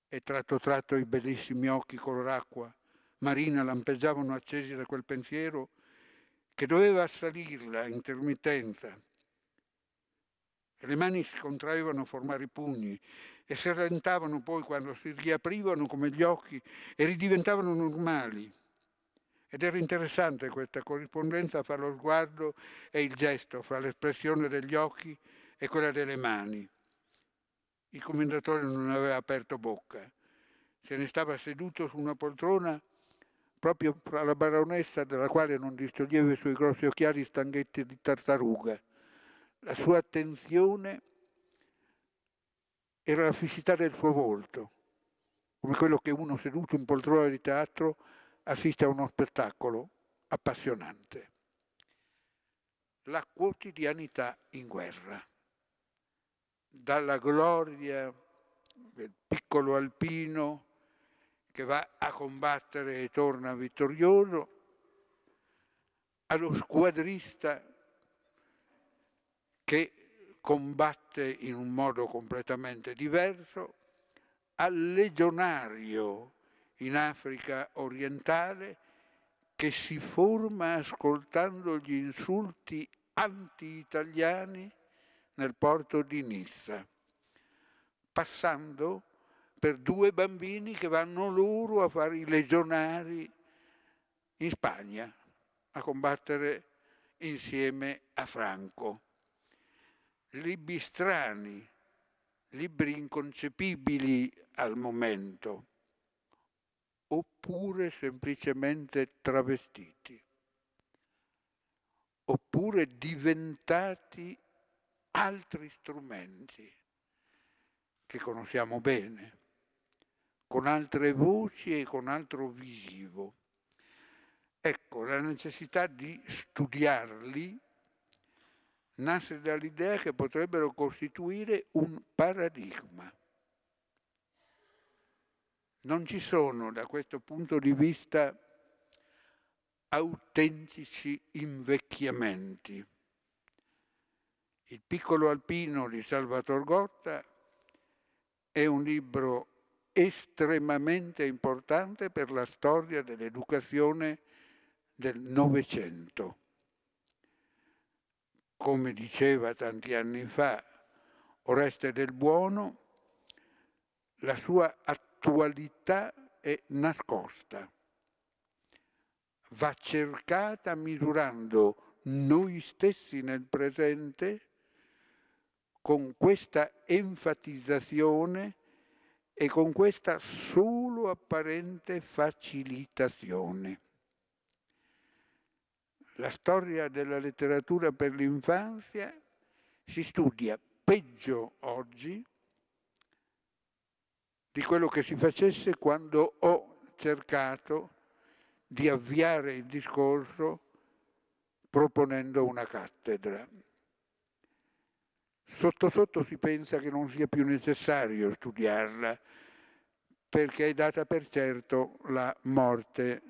E tratto tratto i bellissimi occhi color acqua, Marina, lampeggiavano accesi da quel pensiero che doveva assalirla a intermittenza. E le mani si contraevano a formare i pugni e si rallentavano poi quando si riaprivano come gli occhi e ridiventavano normali. Ed era interessante questa corrispondenza fra lo sguardo e il gesto, fra l'espressione degli occhi e quella delle mani. Il commendatore non aveva aperto bocca. Se ne stava seduto su una poltrona proprio fra la baronessa dalla quale non distoglieva i suoi grossi occhiali stanghetti di tartaruga. La sua attenzione era la fissità del suo volto, come quello che uno seduto in poltrona di teatro assiste a uno spettacolo appassionante. La quotidianità in guerra, dalla gloria del piccolo alpino che va a combattere e torna vittorioso, allo squadrista che combatte in un modo completamente diverso, al legionario in Africa orientale che si forma ascoltando gli insulti anti-italiani nel porto di Nizza, passando per due bambini che vanno loro a fare i legionari in Spagna a combattere insieme a Franco. Libri strani, libri inconcepibili al momento, oppure semplicemente travestiti, oppure diventati altri strumenti che conosciamo bene, con altre voci e con altro visivo. Ecco, la necessità di studiarli nasce dall'idea che potrebbero costituire un paradigma. Non ci sono da questo punto di vista autentici invecchiamenti. Il piccolo alpino di Salvator Gotta è un libro estremamente importante per la storia dell'educazione del Novecento. Come diceva tanti anni fa Oreste del Buono, la sua attività l'attualità è nascosta. Va cercata misurando noi stessi nel presente con questa enfatizzazione e con questa solo apparente facilitazione. La storia della letteratura per l'infanzia si studia peggio oggi di quello che si facesse quando ho cercato di avviare il discorso proponendo una cattedra. Sotto sotto si pensa che non sia più necessario studiarla perché è data per certo la morte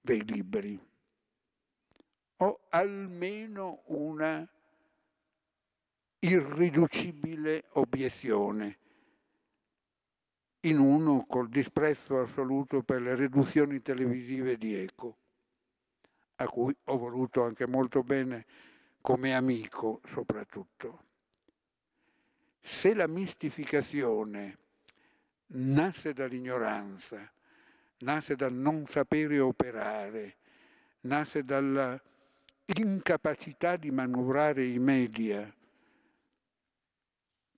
dei libri. Ho almeno una irriducibile obiezione in uno col disprezzo assoluto per le riduzioni televisive di Eco, a cui ho voluto anche molto bene come amico soprattutto. Se la mistificazione nasce dall'ignoranza, nasce dal non sapere operare, nasce dalla incapacità di manovrare i media,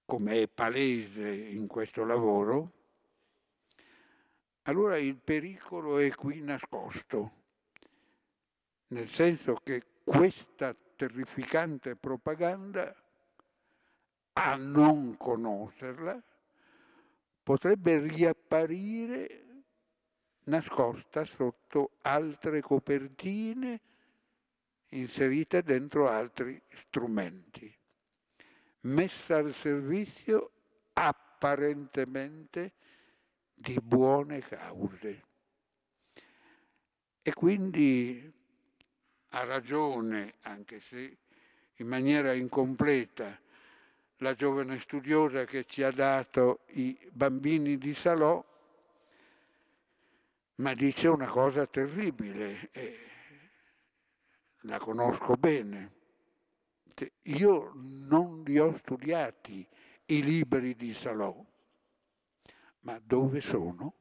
come è palese in questo lavoro, allora il pericolo è qui nascosto, nel senso che questa terrificante propaganda, a non conoscerla, potrebbe riapparire nascosta sotto altre copertine, inserite dentro altri strumenti, messa al servizio apparentemente di buone cause. E quindi ha ragione, anche se in maniera incompleta, la giovane studiosa che ci ha dato i bambini di Salò, ma dice una cosa terribile, e la conosco bene. Cioè, io non li ho studiati i libri di Salò, ma dove sono?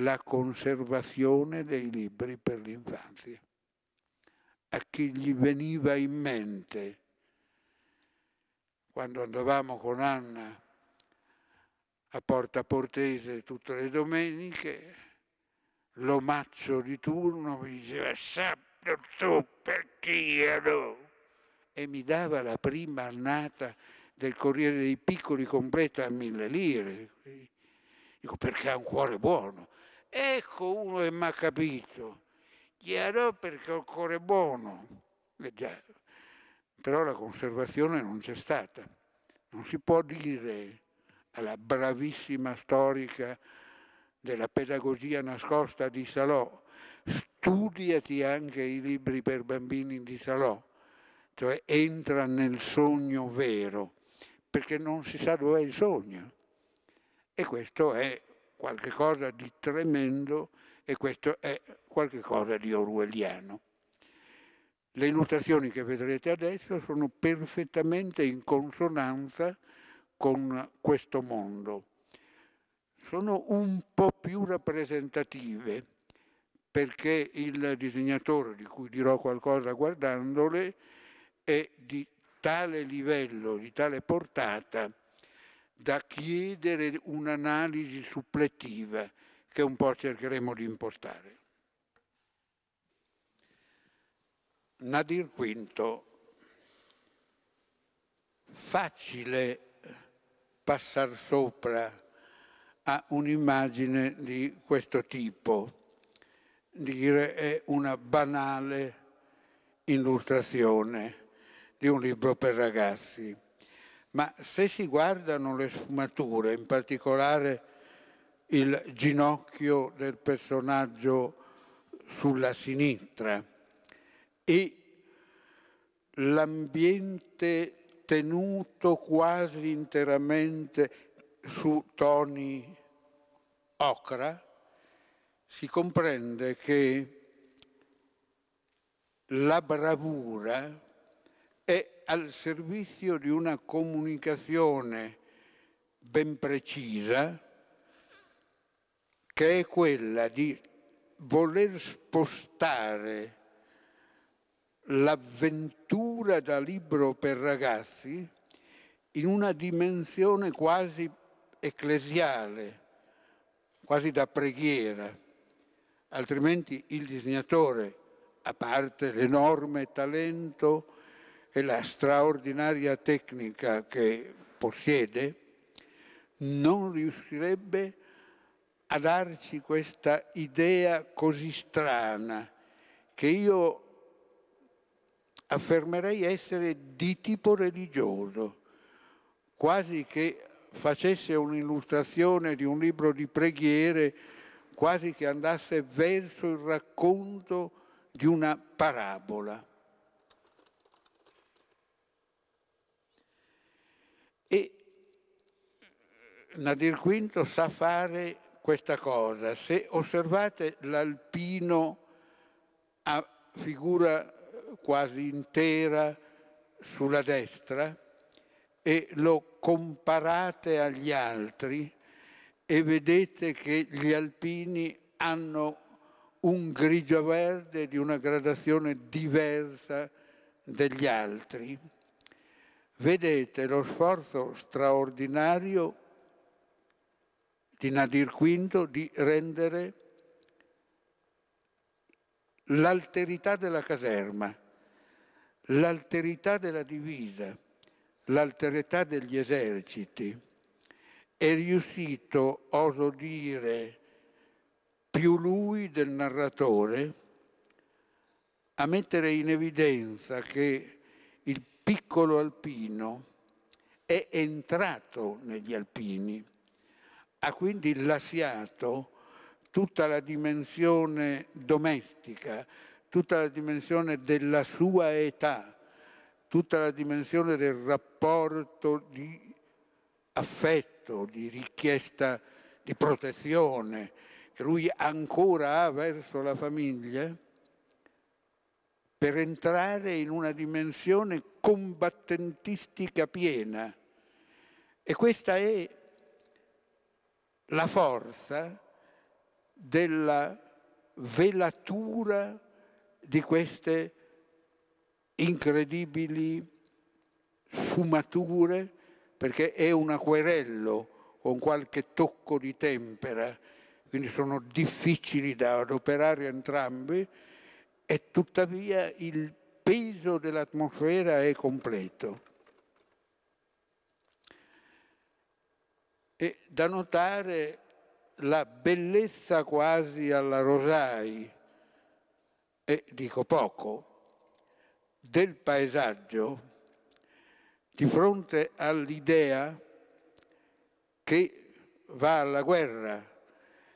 La conservazione dei libri per l'infanzia. A chi gli veniva in mente, quando andavamo con Anna a Porta Portese tutte le domeniche, l'omaccio di turno mi diceva sappio tu per chi ero e mi dava la prima annata del Corriere dei Piccoli completa a mille lire. Dico perché ha un cuore buono. Ecco uno che mi ha capito. Chiaro perché ho un cuore buono. Eh già, però la conservazione non c'è stata. Non si può dire alla bravissima storica della pedagogia nascosta di Salò, studiati anche i libri per bambini di Salò, cioè entra nel sogno vero perché non si sa dove è il sogno. E questo è qualcosa di tremendo e questo è qualcosa di orwelliano. Le illustrazioni che vedrete adesso sono perfettamente in consonanza con questo mondo. Sono un po' più rappresentative perché il disegnatore, di cui dirò qualcosa guardandole, è di tale livello, di tale portata, da chiedere un'analisi suppletiva che un po' cercheremo di importare. Nadir V, facile passar sopra a un'immagine di questo tipo, dire è una banale illustrazione di un libro per ragazzi. Ma se si guardano le sfumature, in particolare il ginocchio del personaggio sulla sinistra e l'ambiente tenuto quasi interamente su toni ocra, si comprende che la bravura è al servizio di una comunicazione ben precisa che è quella di voler spostare l'avventura da libro per ragazzi in una dimensione quasi ecclesiale, quasi da preghiera, altrimenti il disegnatore, a parte l'enorme talento, e la straordinaria tecnica che possiede, non riuscirebbe a darci questa idea così strana che io affermerei essere di tipo religioso, quasi che facesse un'illustrazione di un libro di preghiere, quasi che andasse verso il racconto di una parabola. E Nadir Quinto sa fare questa cosa. Se osservate l'alpino a figura quasi intera sulla destra e lo comparate agli altri e vedete che gli alpini hanno un grigio-verde di una gradazione diversa degli altri. Vedete lo sforzo straordinario di Nadir V di rendere l'alterità della caserma, l'alterità della divisa, l'alterità degli eserciti. È riuscito, oso dire, più lui del narratore, a mettere in evidenza che il piccolo alpino è entrato negli alpini, ha quindi lasciato tutta la dimensione domestica, tutta la dimensione della sua età, tutta la dimensione del rapporto di affetto, di richiesta di protezione che lui ancora ha verso la famiglia per entrare in una dimensione combattentistica piena. E questa è la forza della velatura di queste incredibili sfumature, perché è un acquerello con qualche tocco di tempera, quindi sono difficili da adoperare entrambi, e tuttavia il peso dell'atmosfera è completo. E da notare la bellezza quasi alla Rosai, e dico poco, del paesaggio di fronte all'idea che va alla guerra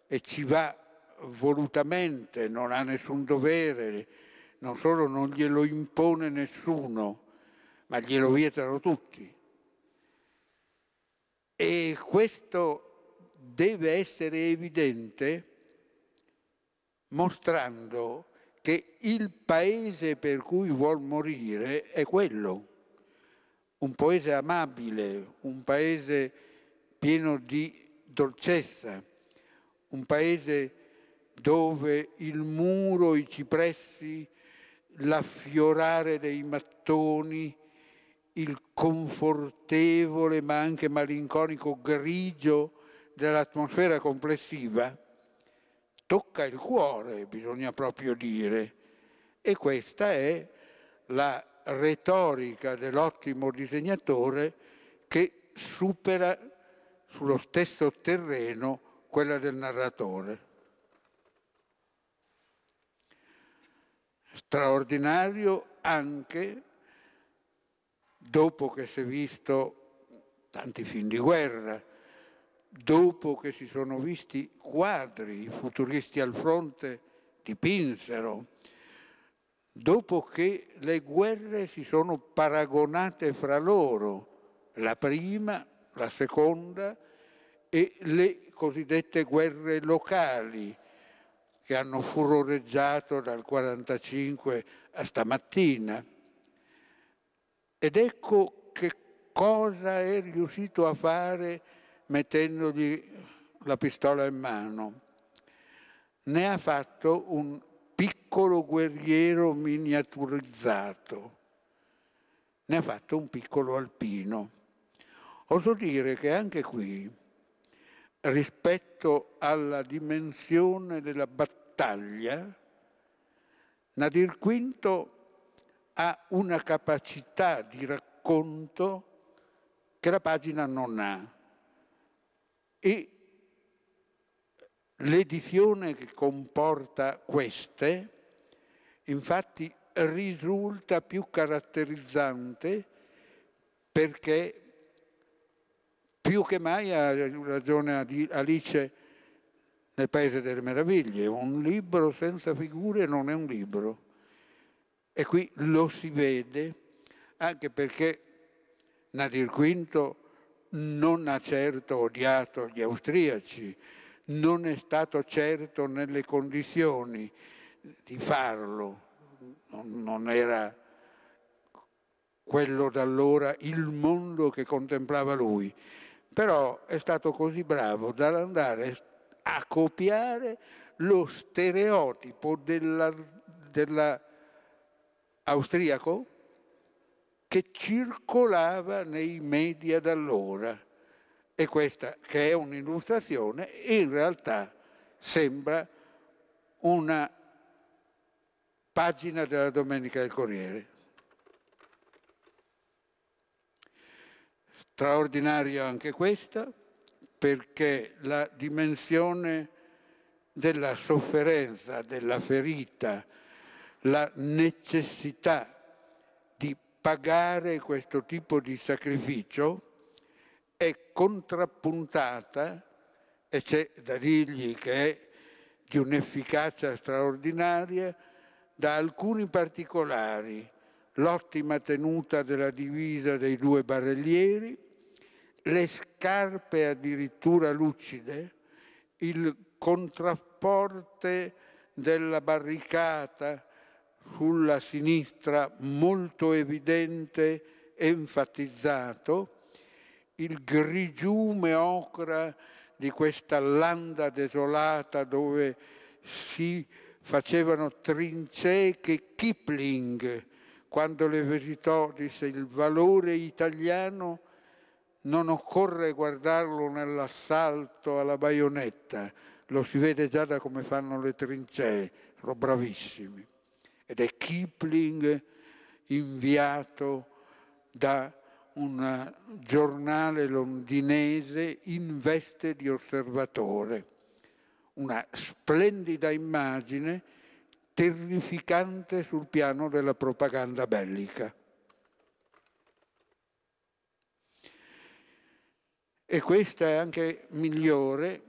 e ci va volutamente, non ha nessun dovere, non solo non glielo impone nessuno, ma glielo vietano tutti. E questo deve essere evidente mostrando che il paese per cui vuol morire è quello, un paese amabile, un paese pieno di dolcezza, un paese dove il muro, i cipressi, l'affiorare dei mattoni, il confortevole ma anche malinconico grigio dell'atmosfera complessiva, tocca il cuore, bisogna proprio dire. E questa è la retorica dell'ottimo disegnatore che supera sullo stesso terreno quella del narratore. straordinario anche dopo che si è visto tanti film di guerra, dopo che si sono visti quadri, i futuristi al fronte dipinsero, dopo che le guerre si sono paragonate fra loro, la prima, la seconda e le cosiddette guerre locali, che hanno furoreggiato dal 1945 a stamattina. Ed ecco che cosa è riuscito a fare mettendogli la pistola in mano. Ne ha fatto un piccolo guerriero miniaturizzato, ne ha fatto un piccolo alpino. Oso dire che anche qui, rispetto alla dimensione della battaglia, battaglia, Nadir V ha una capacità di racconto che la pagina non ha. E l'edizione che comporta queste, infatti, risulta più caratterizzante perché più che mai ha ragione Alice nel Paese delle Meraviglie. Un libro senza figure non è un libro. E qui lo si vede anche perché Nadir V non ha certo odiato gli austriaci, non è stato certo nelle condizioni di farlo, non era quello d'allora il mondo che contemplava lui, però è stato così bravo da andare a copiare lo stereotipo dell'austriaco della che circolava nei media d'allora. E questa, che è un'illustrazione, in realtà sembra una pagina della Domenica del Corriere. Straordinario anche questa perché la dimensione della sofferenza, della ferita, la necessità di pagare questo tipo di sacrificio è contrappuntata, e c'è da dirgli che è di un'efficacia straordinaria, da alcuni particolari, l'ottima tenuta della divisa dei due barellieri, le scarpe addirittura lucide, il contrapporte della barricata sulla sinistra molto evidente, enfatizzato, il grigiume ocra di questa landa desolata dove si facevano trincee che Kipling, quando le visitò, disse il valore italiano non occorre guardarlo nell'assalto alla baionetta, lo si vede già da come fanno le trincee, sono bravissimi. Ed è Kipling inviato da un giornale londinese in veste di osservatore. Una splendida immagine terrificante sul piano della propaganda bellica. E questa è anche migliore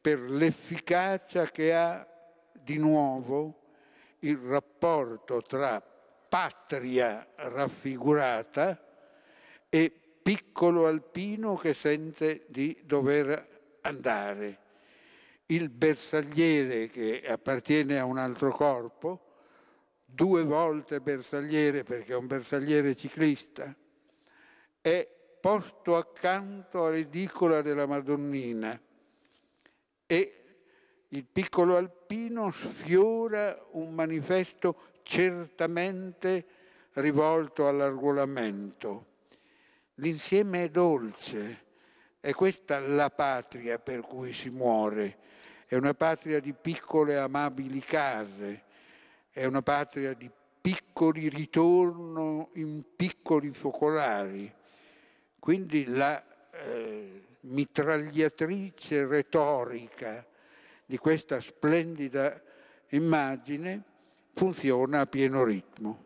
per l'efficacia che ha di nuovo il rapporto tra patria raffigurata e piccolo alpino che sente di dover andare. Il bersagliere che appartiene a un altro corpo, due volte bersagliere perché è un bersagliere ciclista, è posto accanto all'edicola della Madonnina e il piccolo alpino sfiora un manifesto certamente rivolto all'arruolamento. L'insieme è dolce, è questa la patria per cui si muore, è una patria di piccole amabili case, è una patria di piccoli ritorno in piccoli focolari. Quindi la eh, mitragliatrice retorica di questa splendida immagine funziona a pieno ritmo.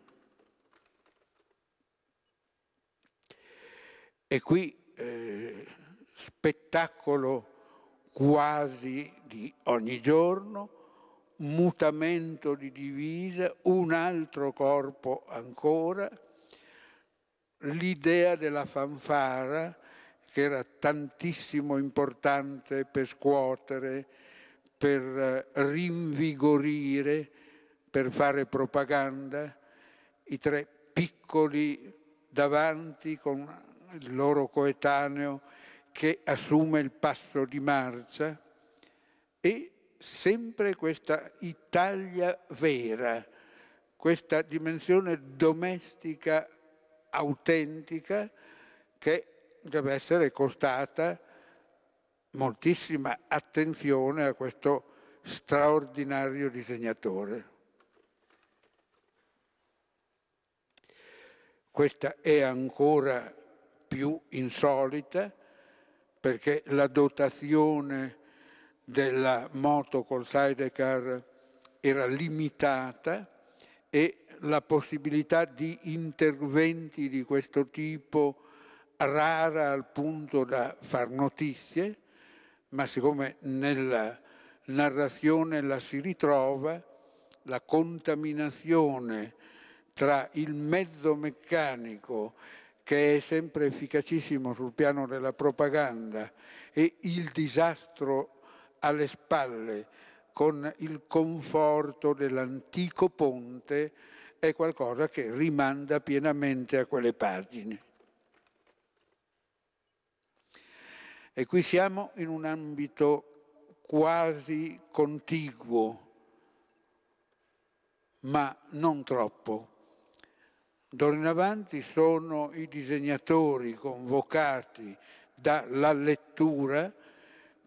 E qui eh, spettacolo quasi di ogni giorno, mutamento di divisa, un altro corpo ancora, l'idea della fanfara che era tantissimo importante per scuotere, per eh, rinvigorire, per fare propaganda, i tre piccoli davanti con il loro coetaneo che assume il passo di marcia e sempre questa Italia vera, questa dimensione domestica autentica che deve essere costata moltissima attenzione a questo straordinario disegnatore. Questa è ancora più insolita perché la dotazione della moto col sidecar era limitata e la possibilità di interventi di questo tipo rara al punto da far notizie, ma siccome nella narrazione la si ritrova, la contaminazione tra il mezzo meccanico che è sempre efficacissimo sul piano della propaganda e il disastro alle spalle con il conforto dell'antico ponte è qualcosa che rimanda pienamente a quelle pagine. E qui siamo in un ambito quasi contiguo, ma non troppo. D'ora in avanti sono i disegnatori convocati dalla lettura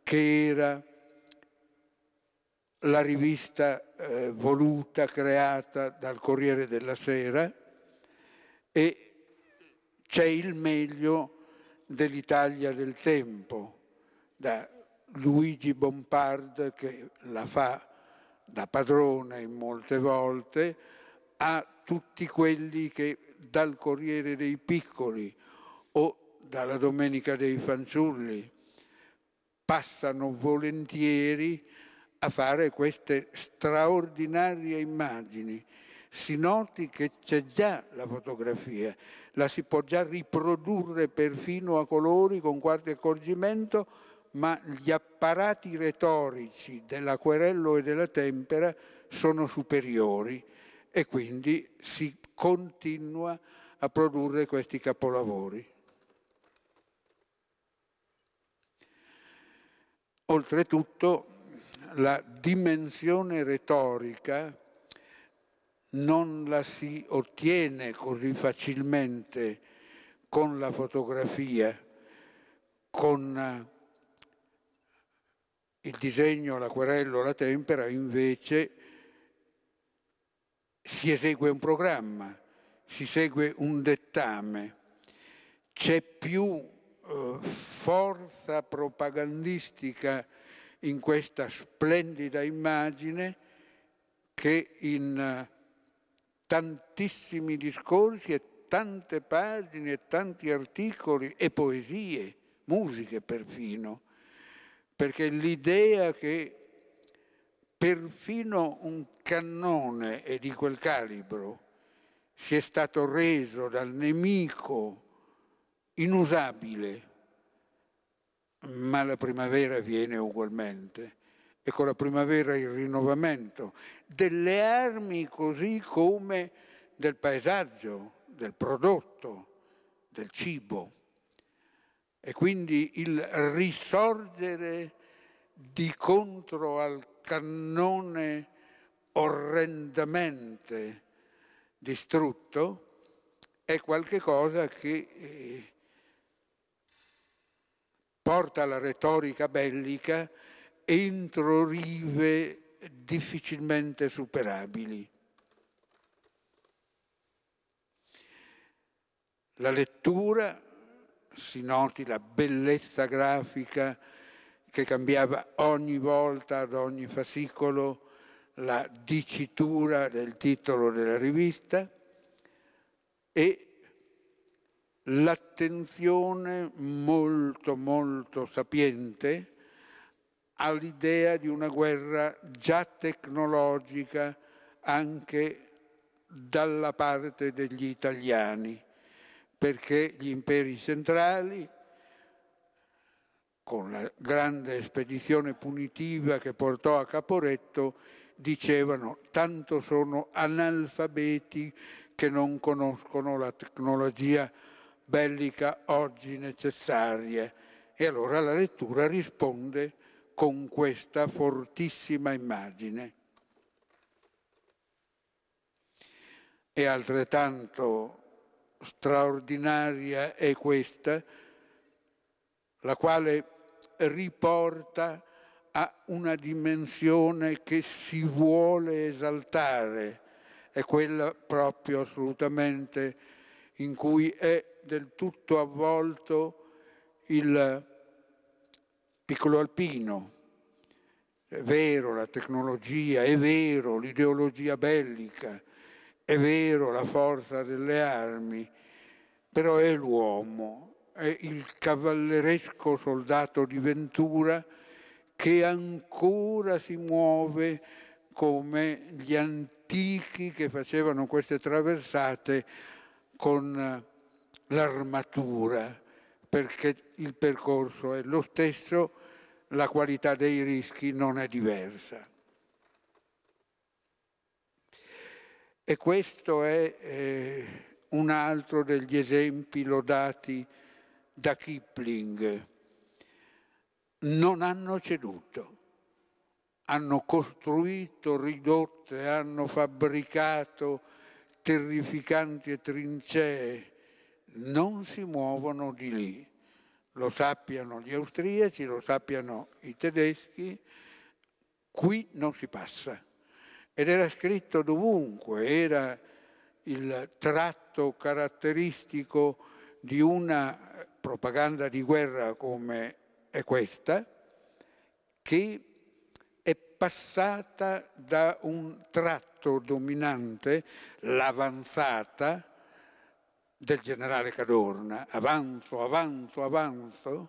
che era la rivista eh, voluta, creata dal Corriere della Sera e c'è il meglio dell'Italia del tempo, da Luigi Bompard che la fa da padrone in molte volte, a tutti quelli che dal Corriere dei Piccoli o dalla Domenica dei Fanciulli passano volentieri a fare queste straordinarie immagini. Si noti che c'è già la fotografia, la si può già riprodurre perfino a colori con qualche accorgimento, ma gli apparati retorici dell'acquerello e della tempera sono superiori e quindi si continua a produrre questi capolavori. Oltretutto la dimensione retorica non la si ottiene così facilmente con la fotografia, con eh, il disegno, l'acquarello, la tempera, invece si esegue un programma, si segue un dettame, c'è più eh, forza propagandistica in questa splendida immagine che in eh, tantissimi discorsi e tante pagine, e tanti articoli e poesie, musiche perfino, perché l'idea che perfino un cannone e di quel calibro sia stato reso dal nemico inusabile ma la primavera viene ugualmente e con la primavera il rinnovamento delle armi così come del paesaggio, del prodotto, del cibo e quindi il risorgere di contro al cannone orrendamente distrutto è qualcosa che eh, porta la retorica bellica entro rive difficilmente superabili. La lettura, si noti la bellezza grafica che cambiava ogni volta ad ogni fascicolo la dicitura del titolo della rivista e l'attenzione molto molto sapiente all'idea di una guerra già tecnologica anche dalla parte degli italiani, perché gli imperi centrali, con la grande spedizione punitiva che portò a Caporetto, dicevano tanto sono analfabeti che non conoscono la tecnologia bellica oggi necessarie. E allora la lettura risponde con questa fortissima immagine. E altrettanto straordinaria è questa, la quale riporta a una dimensione che si vuole esaltare, è quella proprio assolutamente in cui è del tutto avvolto il piccolo alpino. È vero la tecnologia, è vero l'ideologia bellica, è vero la forza delle armi, però è l'uomo, è il cavalleresco soldato di Ventura che ancora si muove come gli antichi che facevano queste traversate con l'armatura, perché il percorso è lo stesso, la qualità dei rischi non è diversa. E questo è eh, un altro degli esempi lodati da Kipling. Non hanno ceduto, hanno costruito, ridotte, hanno fabbricato terrificanti trincee, non si muovono di lì. Lo sappiano gli austriaci, lo sappiano i tedeschi, qui non si passa. Ed era scritto dovunque, era il tratto caratteristico di una propaganda di guerra come è questa, che è passata da un tratto dominante, l'avanzata, del generale Cadorna, avanzo, avanzo, avanzo,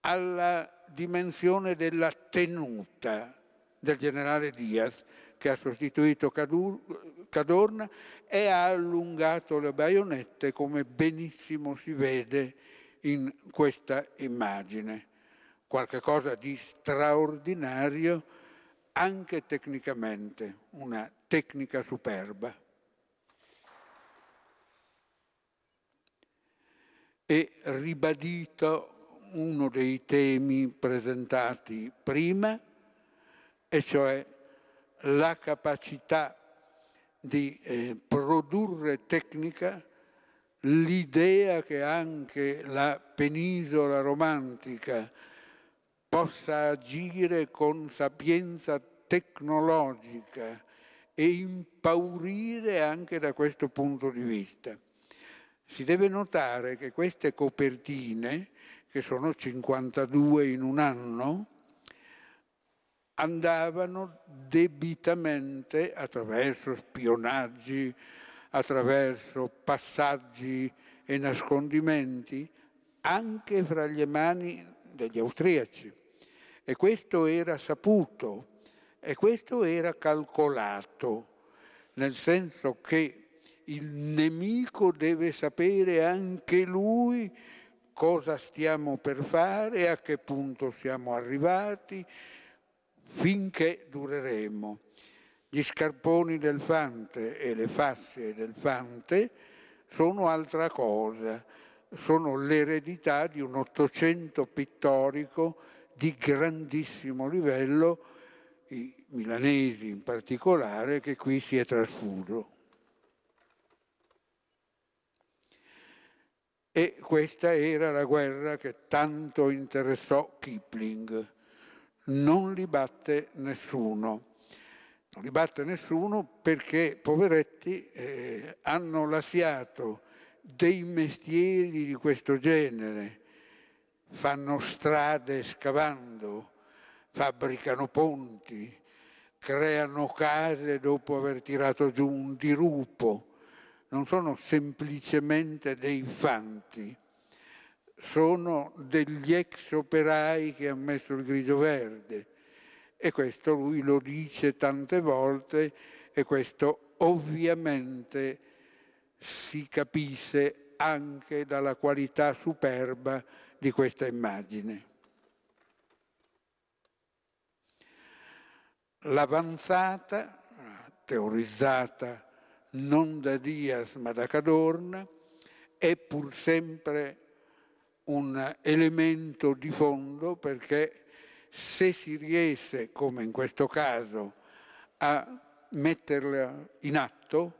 alla dimensione della tenuta del generale Diaz che ha sostituito Cadorna e ha allungato le baionette come benissimo si vede in questa immagine. Qualche cosa di straordinario anche tecnicamente, una tecnica superba. e ribadito uno dei temi presentati prima, e cioè la capacità di eh, produrre tecnica, l'idea che anche la penisola romantica possa agire con sapienza tecnologica e impaurire anche da questo punto di vista. Si deve notare che queste copertine, che sono 52 in un anno, andavano debitamente attraverso spionaggi, attraverso passaggi e nascondimenti anche fra le mani degli austriaci. E questo era saputo e questo era calcolato, nel senso che il nemico deve sapere anche lui cosa stiamo per fare, a che punto siamo arrivati, finché dureremo. Gli scarponi del fante e le fasce del fante sono altra cosa, sono l'eredità di un Ottocento pittorico di grandissimo livello, i milanesi in particolare, che qui si è trasfuso. E questa era la guerra che tanto interessò Kipling. Non li batte nessuno. Non li batte nessuno perché, poveretti, eh, hanno lasciato dei mestieri di questo genere. Fanno strade scavando, fabbricano ponti, creano case dopo aver tirato giù un dirupo non sono semplicemente dei fanti, sono degli ex operai che hanno messo il grido verde. E questo lui lo dice tante volte e questo ovviamente si capisce anche dalla qualità superba di questa immagine. L'avanzata, teorizzata non da Dias ma da Cadorna, è pur sempre un elemento di fondo perché se si riesce, come in questo caso, a metterla in atto,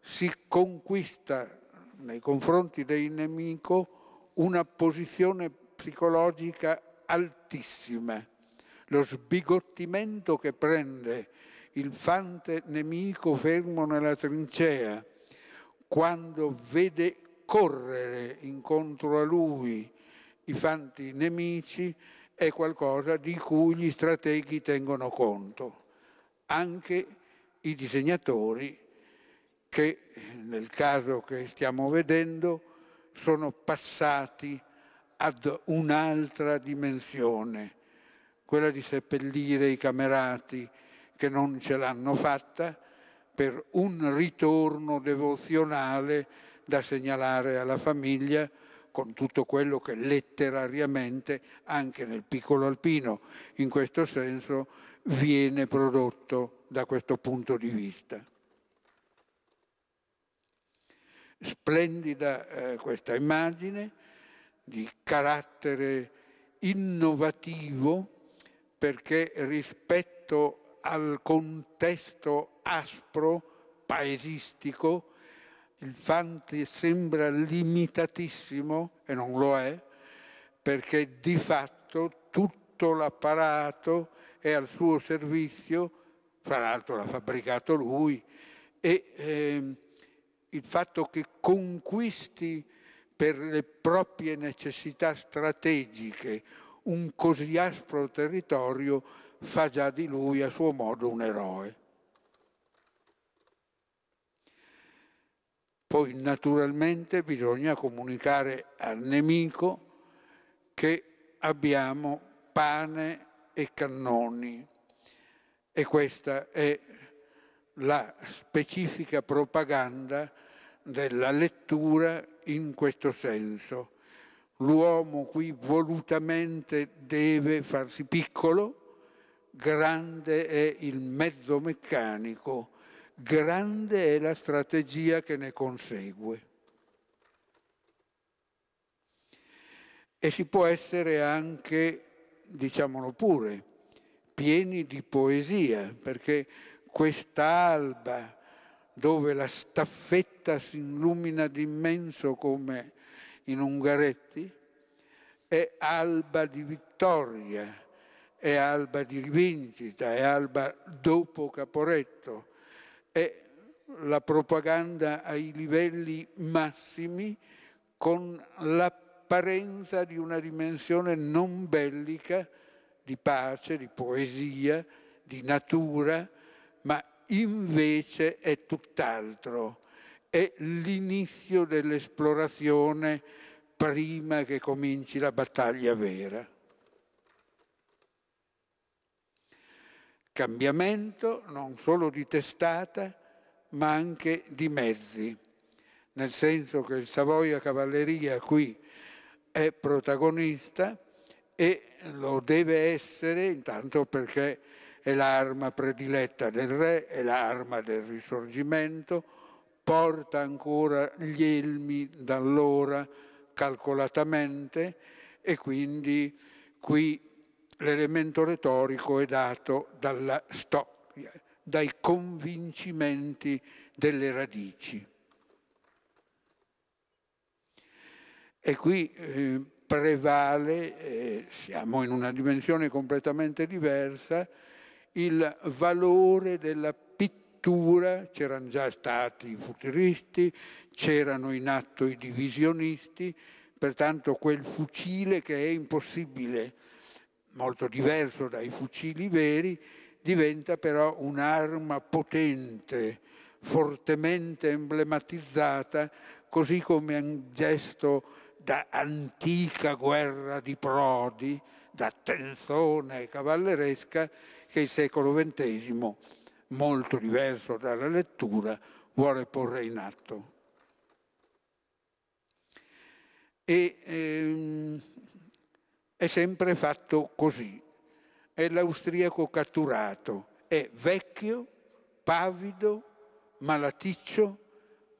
si conquista nei confronti del nemico una posizione psicologica altissima. Lo sbigottimento che prende il fante nemico fermo nella trincea, quando vede correre incontro a lui i fanti nemici, è qualcosa di cui gli strateghi tengono conto, anche i disegnatori che nel caso che stiamo vedendo sono passati ad un'altra dimensione, quella di seppellire i camerati, che non ce l'hanno fatta per un ritorno devozionale da segnalare alla famiglia con tutto quello che letterariamente anche nel piccolo alpino in questo senso viene prodotto da questo punto di vista. Splendida eh, questa immagine di carattere innovativo perché rispetto al contesto aspro, paesistico, il Fanti sembra limitatissimo, e non lo è, perché di fatto tutto l'apparato è al suo servizio, fra l'altro l'ha fabbricato lui, e eh, il fatto che conquisti per le proprie necessità strategiche un così aspro territorio fa già di lui a suo modo un eroe. Poi naturalmente bisogna comunicare al nemico che abbiamo pane e cannoni e questa è la specifica propaganda della lettura in questo senso. L'uomo qui volutamente deve farsi piccolo, grande è il mezzo meccanico, grande è la strategia che ne consegue. E si può essere anche, diciamolo pure, pieni di poesia, perché quest'alba dove la staffetta si illumina d'immenso come in Ungaretti, è alba di vittoria è alba di rivincita, è alba dopo Caporetto, è la propaganda ai livelli massimi con l'apparenza di una dimensione non bellica, di pace, di poesia, di natura, ma invece è tutt'altro. È l'inizio dell'esplorazione prima che cominci la battaglia vera. cambiamento non solo di testata ma anche di mezzi, nel senso che il Savoia Cavalleria qui è protagonista e lo deve essere intanto perché è l'arma prediletta del re, è l'arma del risorgimento, porta ancora gli elmi da allora calcolatamente e quindi qui l'elemento retorico è dato dalla storia, dai convincimenti delle radici. E qui eh, prevale, eh, siamo in una dimensione completamente diversa, il valore della pittura, c'erano già stati i futuristi, c'erano in atto i divisionisti, pertanto quel fucile che è impossibile molto diverso dai fucili veri, diventa però un'arma potente, fortemente emblematizzata, così come un gesto da antica guerra di prodi, da tenzone cavalleresca, che il secolo XX, molto diverso dalla lettura, vuole porre in atto. E, ehm, è sempre fatto così. È l'austriaco catturato, è vecchio, pavido, malaticcio,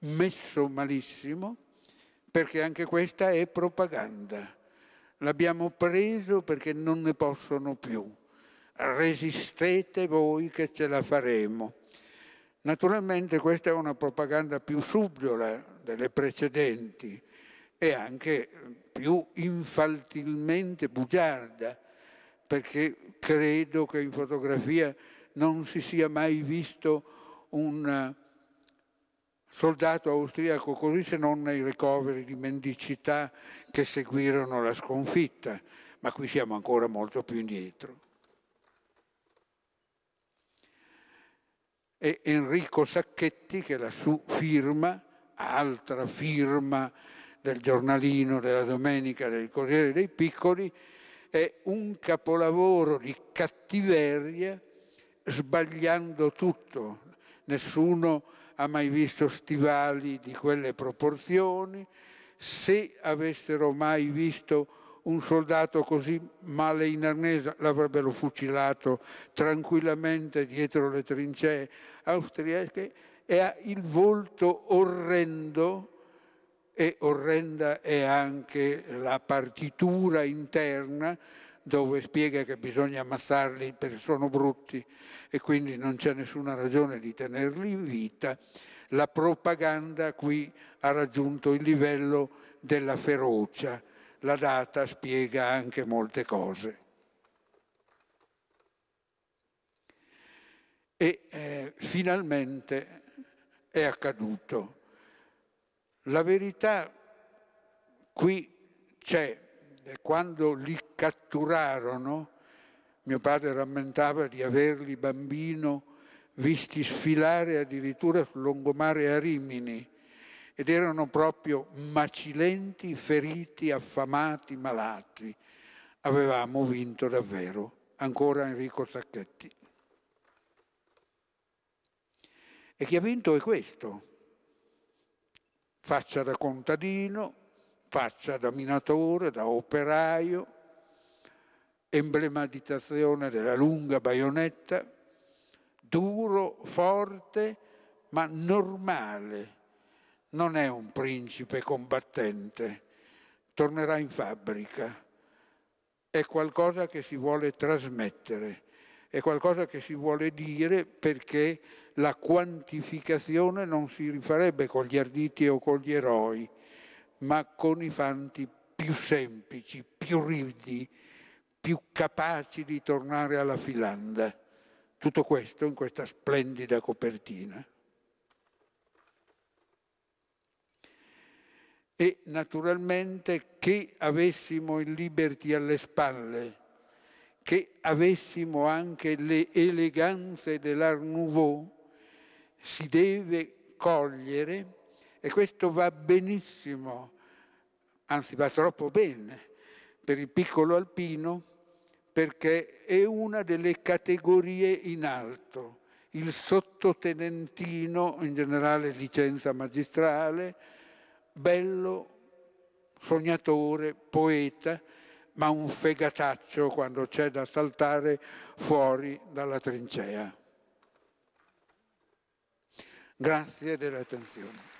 messo malissimo, perché anche questa è propaganda. L'abbiamo preso perché non ne possono più. Resistete voi che ce la faremo. Naturalmente questa è una propaganda più subdola delle precedenti, e anche eh, più infantilmente bugiarda, perché credo che in fotografia non si sia mai visto un eh, soldato austriaco così se non nei ricoveri di mendicità che seguirono la sconfitta, ma qui siamo ancora molto più indietro. E Enrico Sacchetti, che la sua firma, altra firma del giornalino, della domenica, del Corriere dei Piccoli, è un capolavoro di cattiveria sbagliando tutto. Nessuno ha mai visto stivali di quelle proporzioni. Se avessero mai visto un soldato così male in arnese l'avrebbero fucilato tranquillamente dietro le trincee austriache e ha il volto orrendo e orrenda è anche la partitura interna dove spiega che bisogna ammazzarli perché sono brutti e quindi non c'è nessuna ragione di tenerli in vita, la propaganda qui ha raggiunto il livello della ferocia. La data spiega anche molte cose. E eh, finalmente è accaduto. La verità qui c'è. Quando li catturarono, mio padre rammentava di averli bambino visti sfilare addirittura sul lungomare a Rimini ed erano proprio macilenti, feriti, affamati, malati. Avevamo vinto davvero. Ancora Enrico Sacchetti. E chi ha vinto è questo, faccia da contadino, faccia da minatore, da operaio, emblematizzazione della lunga baionetta, duro, forte, ma normale. Non è un principe combattente, tornerà in fabbrica. È qualcosa che si vuole trasmettere, è qualcosa che si vuole dire perché la quantificazione non si rifarebbe con gli arditi o con gli eroi, ma con i fanti più semplici, più ridi, più capaci di tornare alla filanda. Tutto questo in questa splendida copertina. E naturalmente che avessimo il Liberty alle spalle, che avessimo anche le eleganze dell'Art Nouveau, si deve cogliere e questo va benissimo, anzi va troppo bene per il piccolo alpino perché è una delle categorie in alto. Il sottotenentino, in generale licenza magistrale, bello, sognatore, poeta, ma un fegataccio quando c'è da saltare fuori dalla trincea. Grazie dell'attenzione.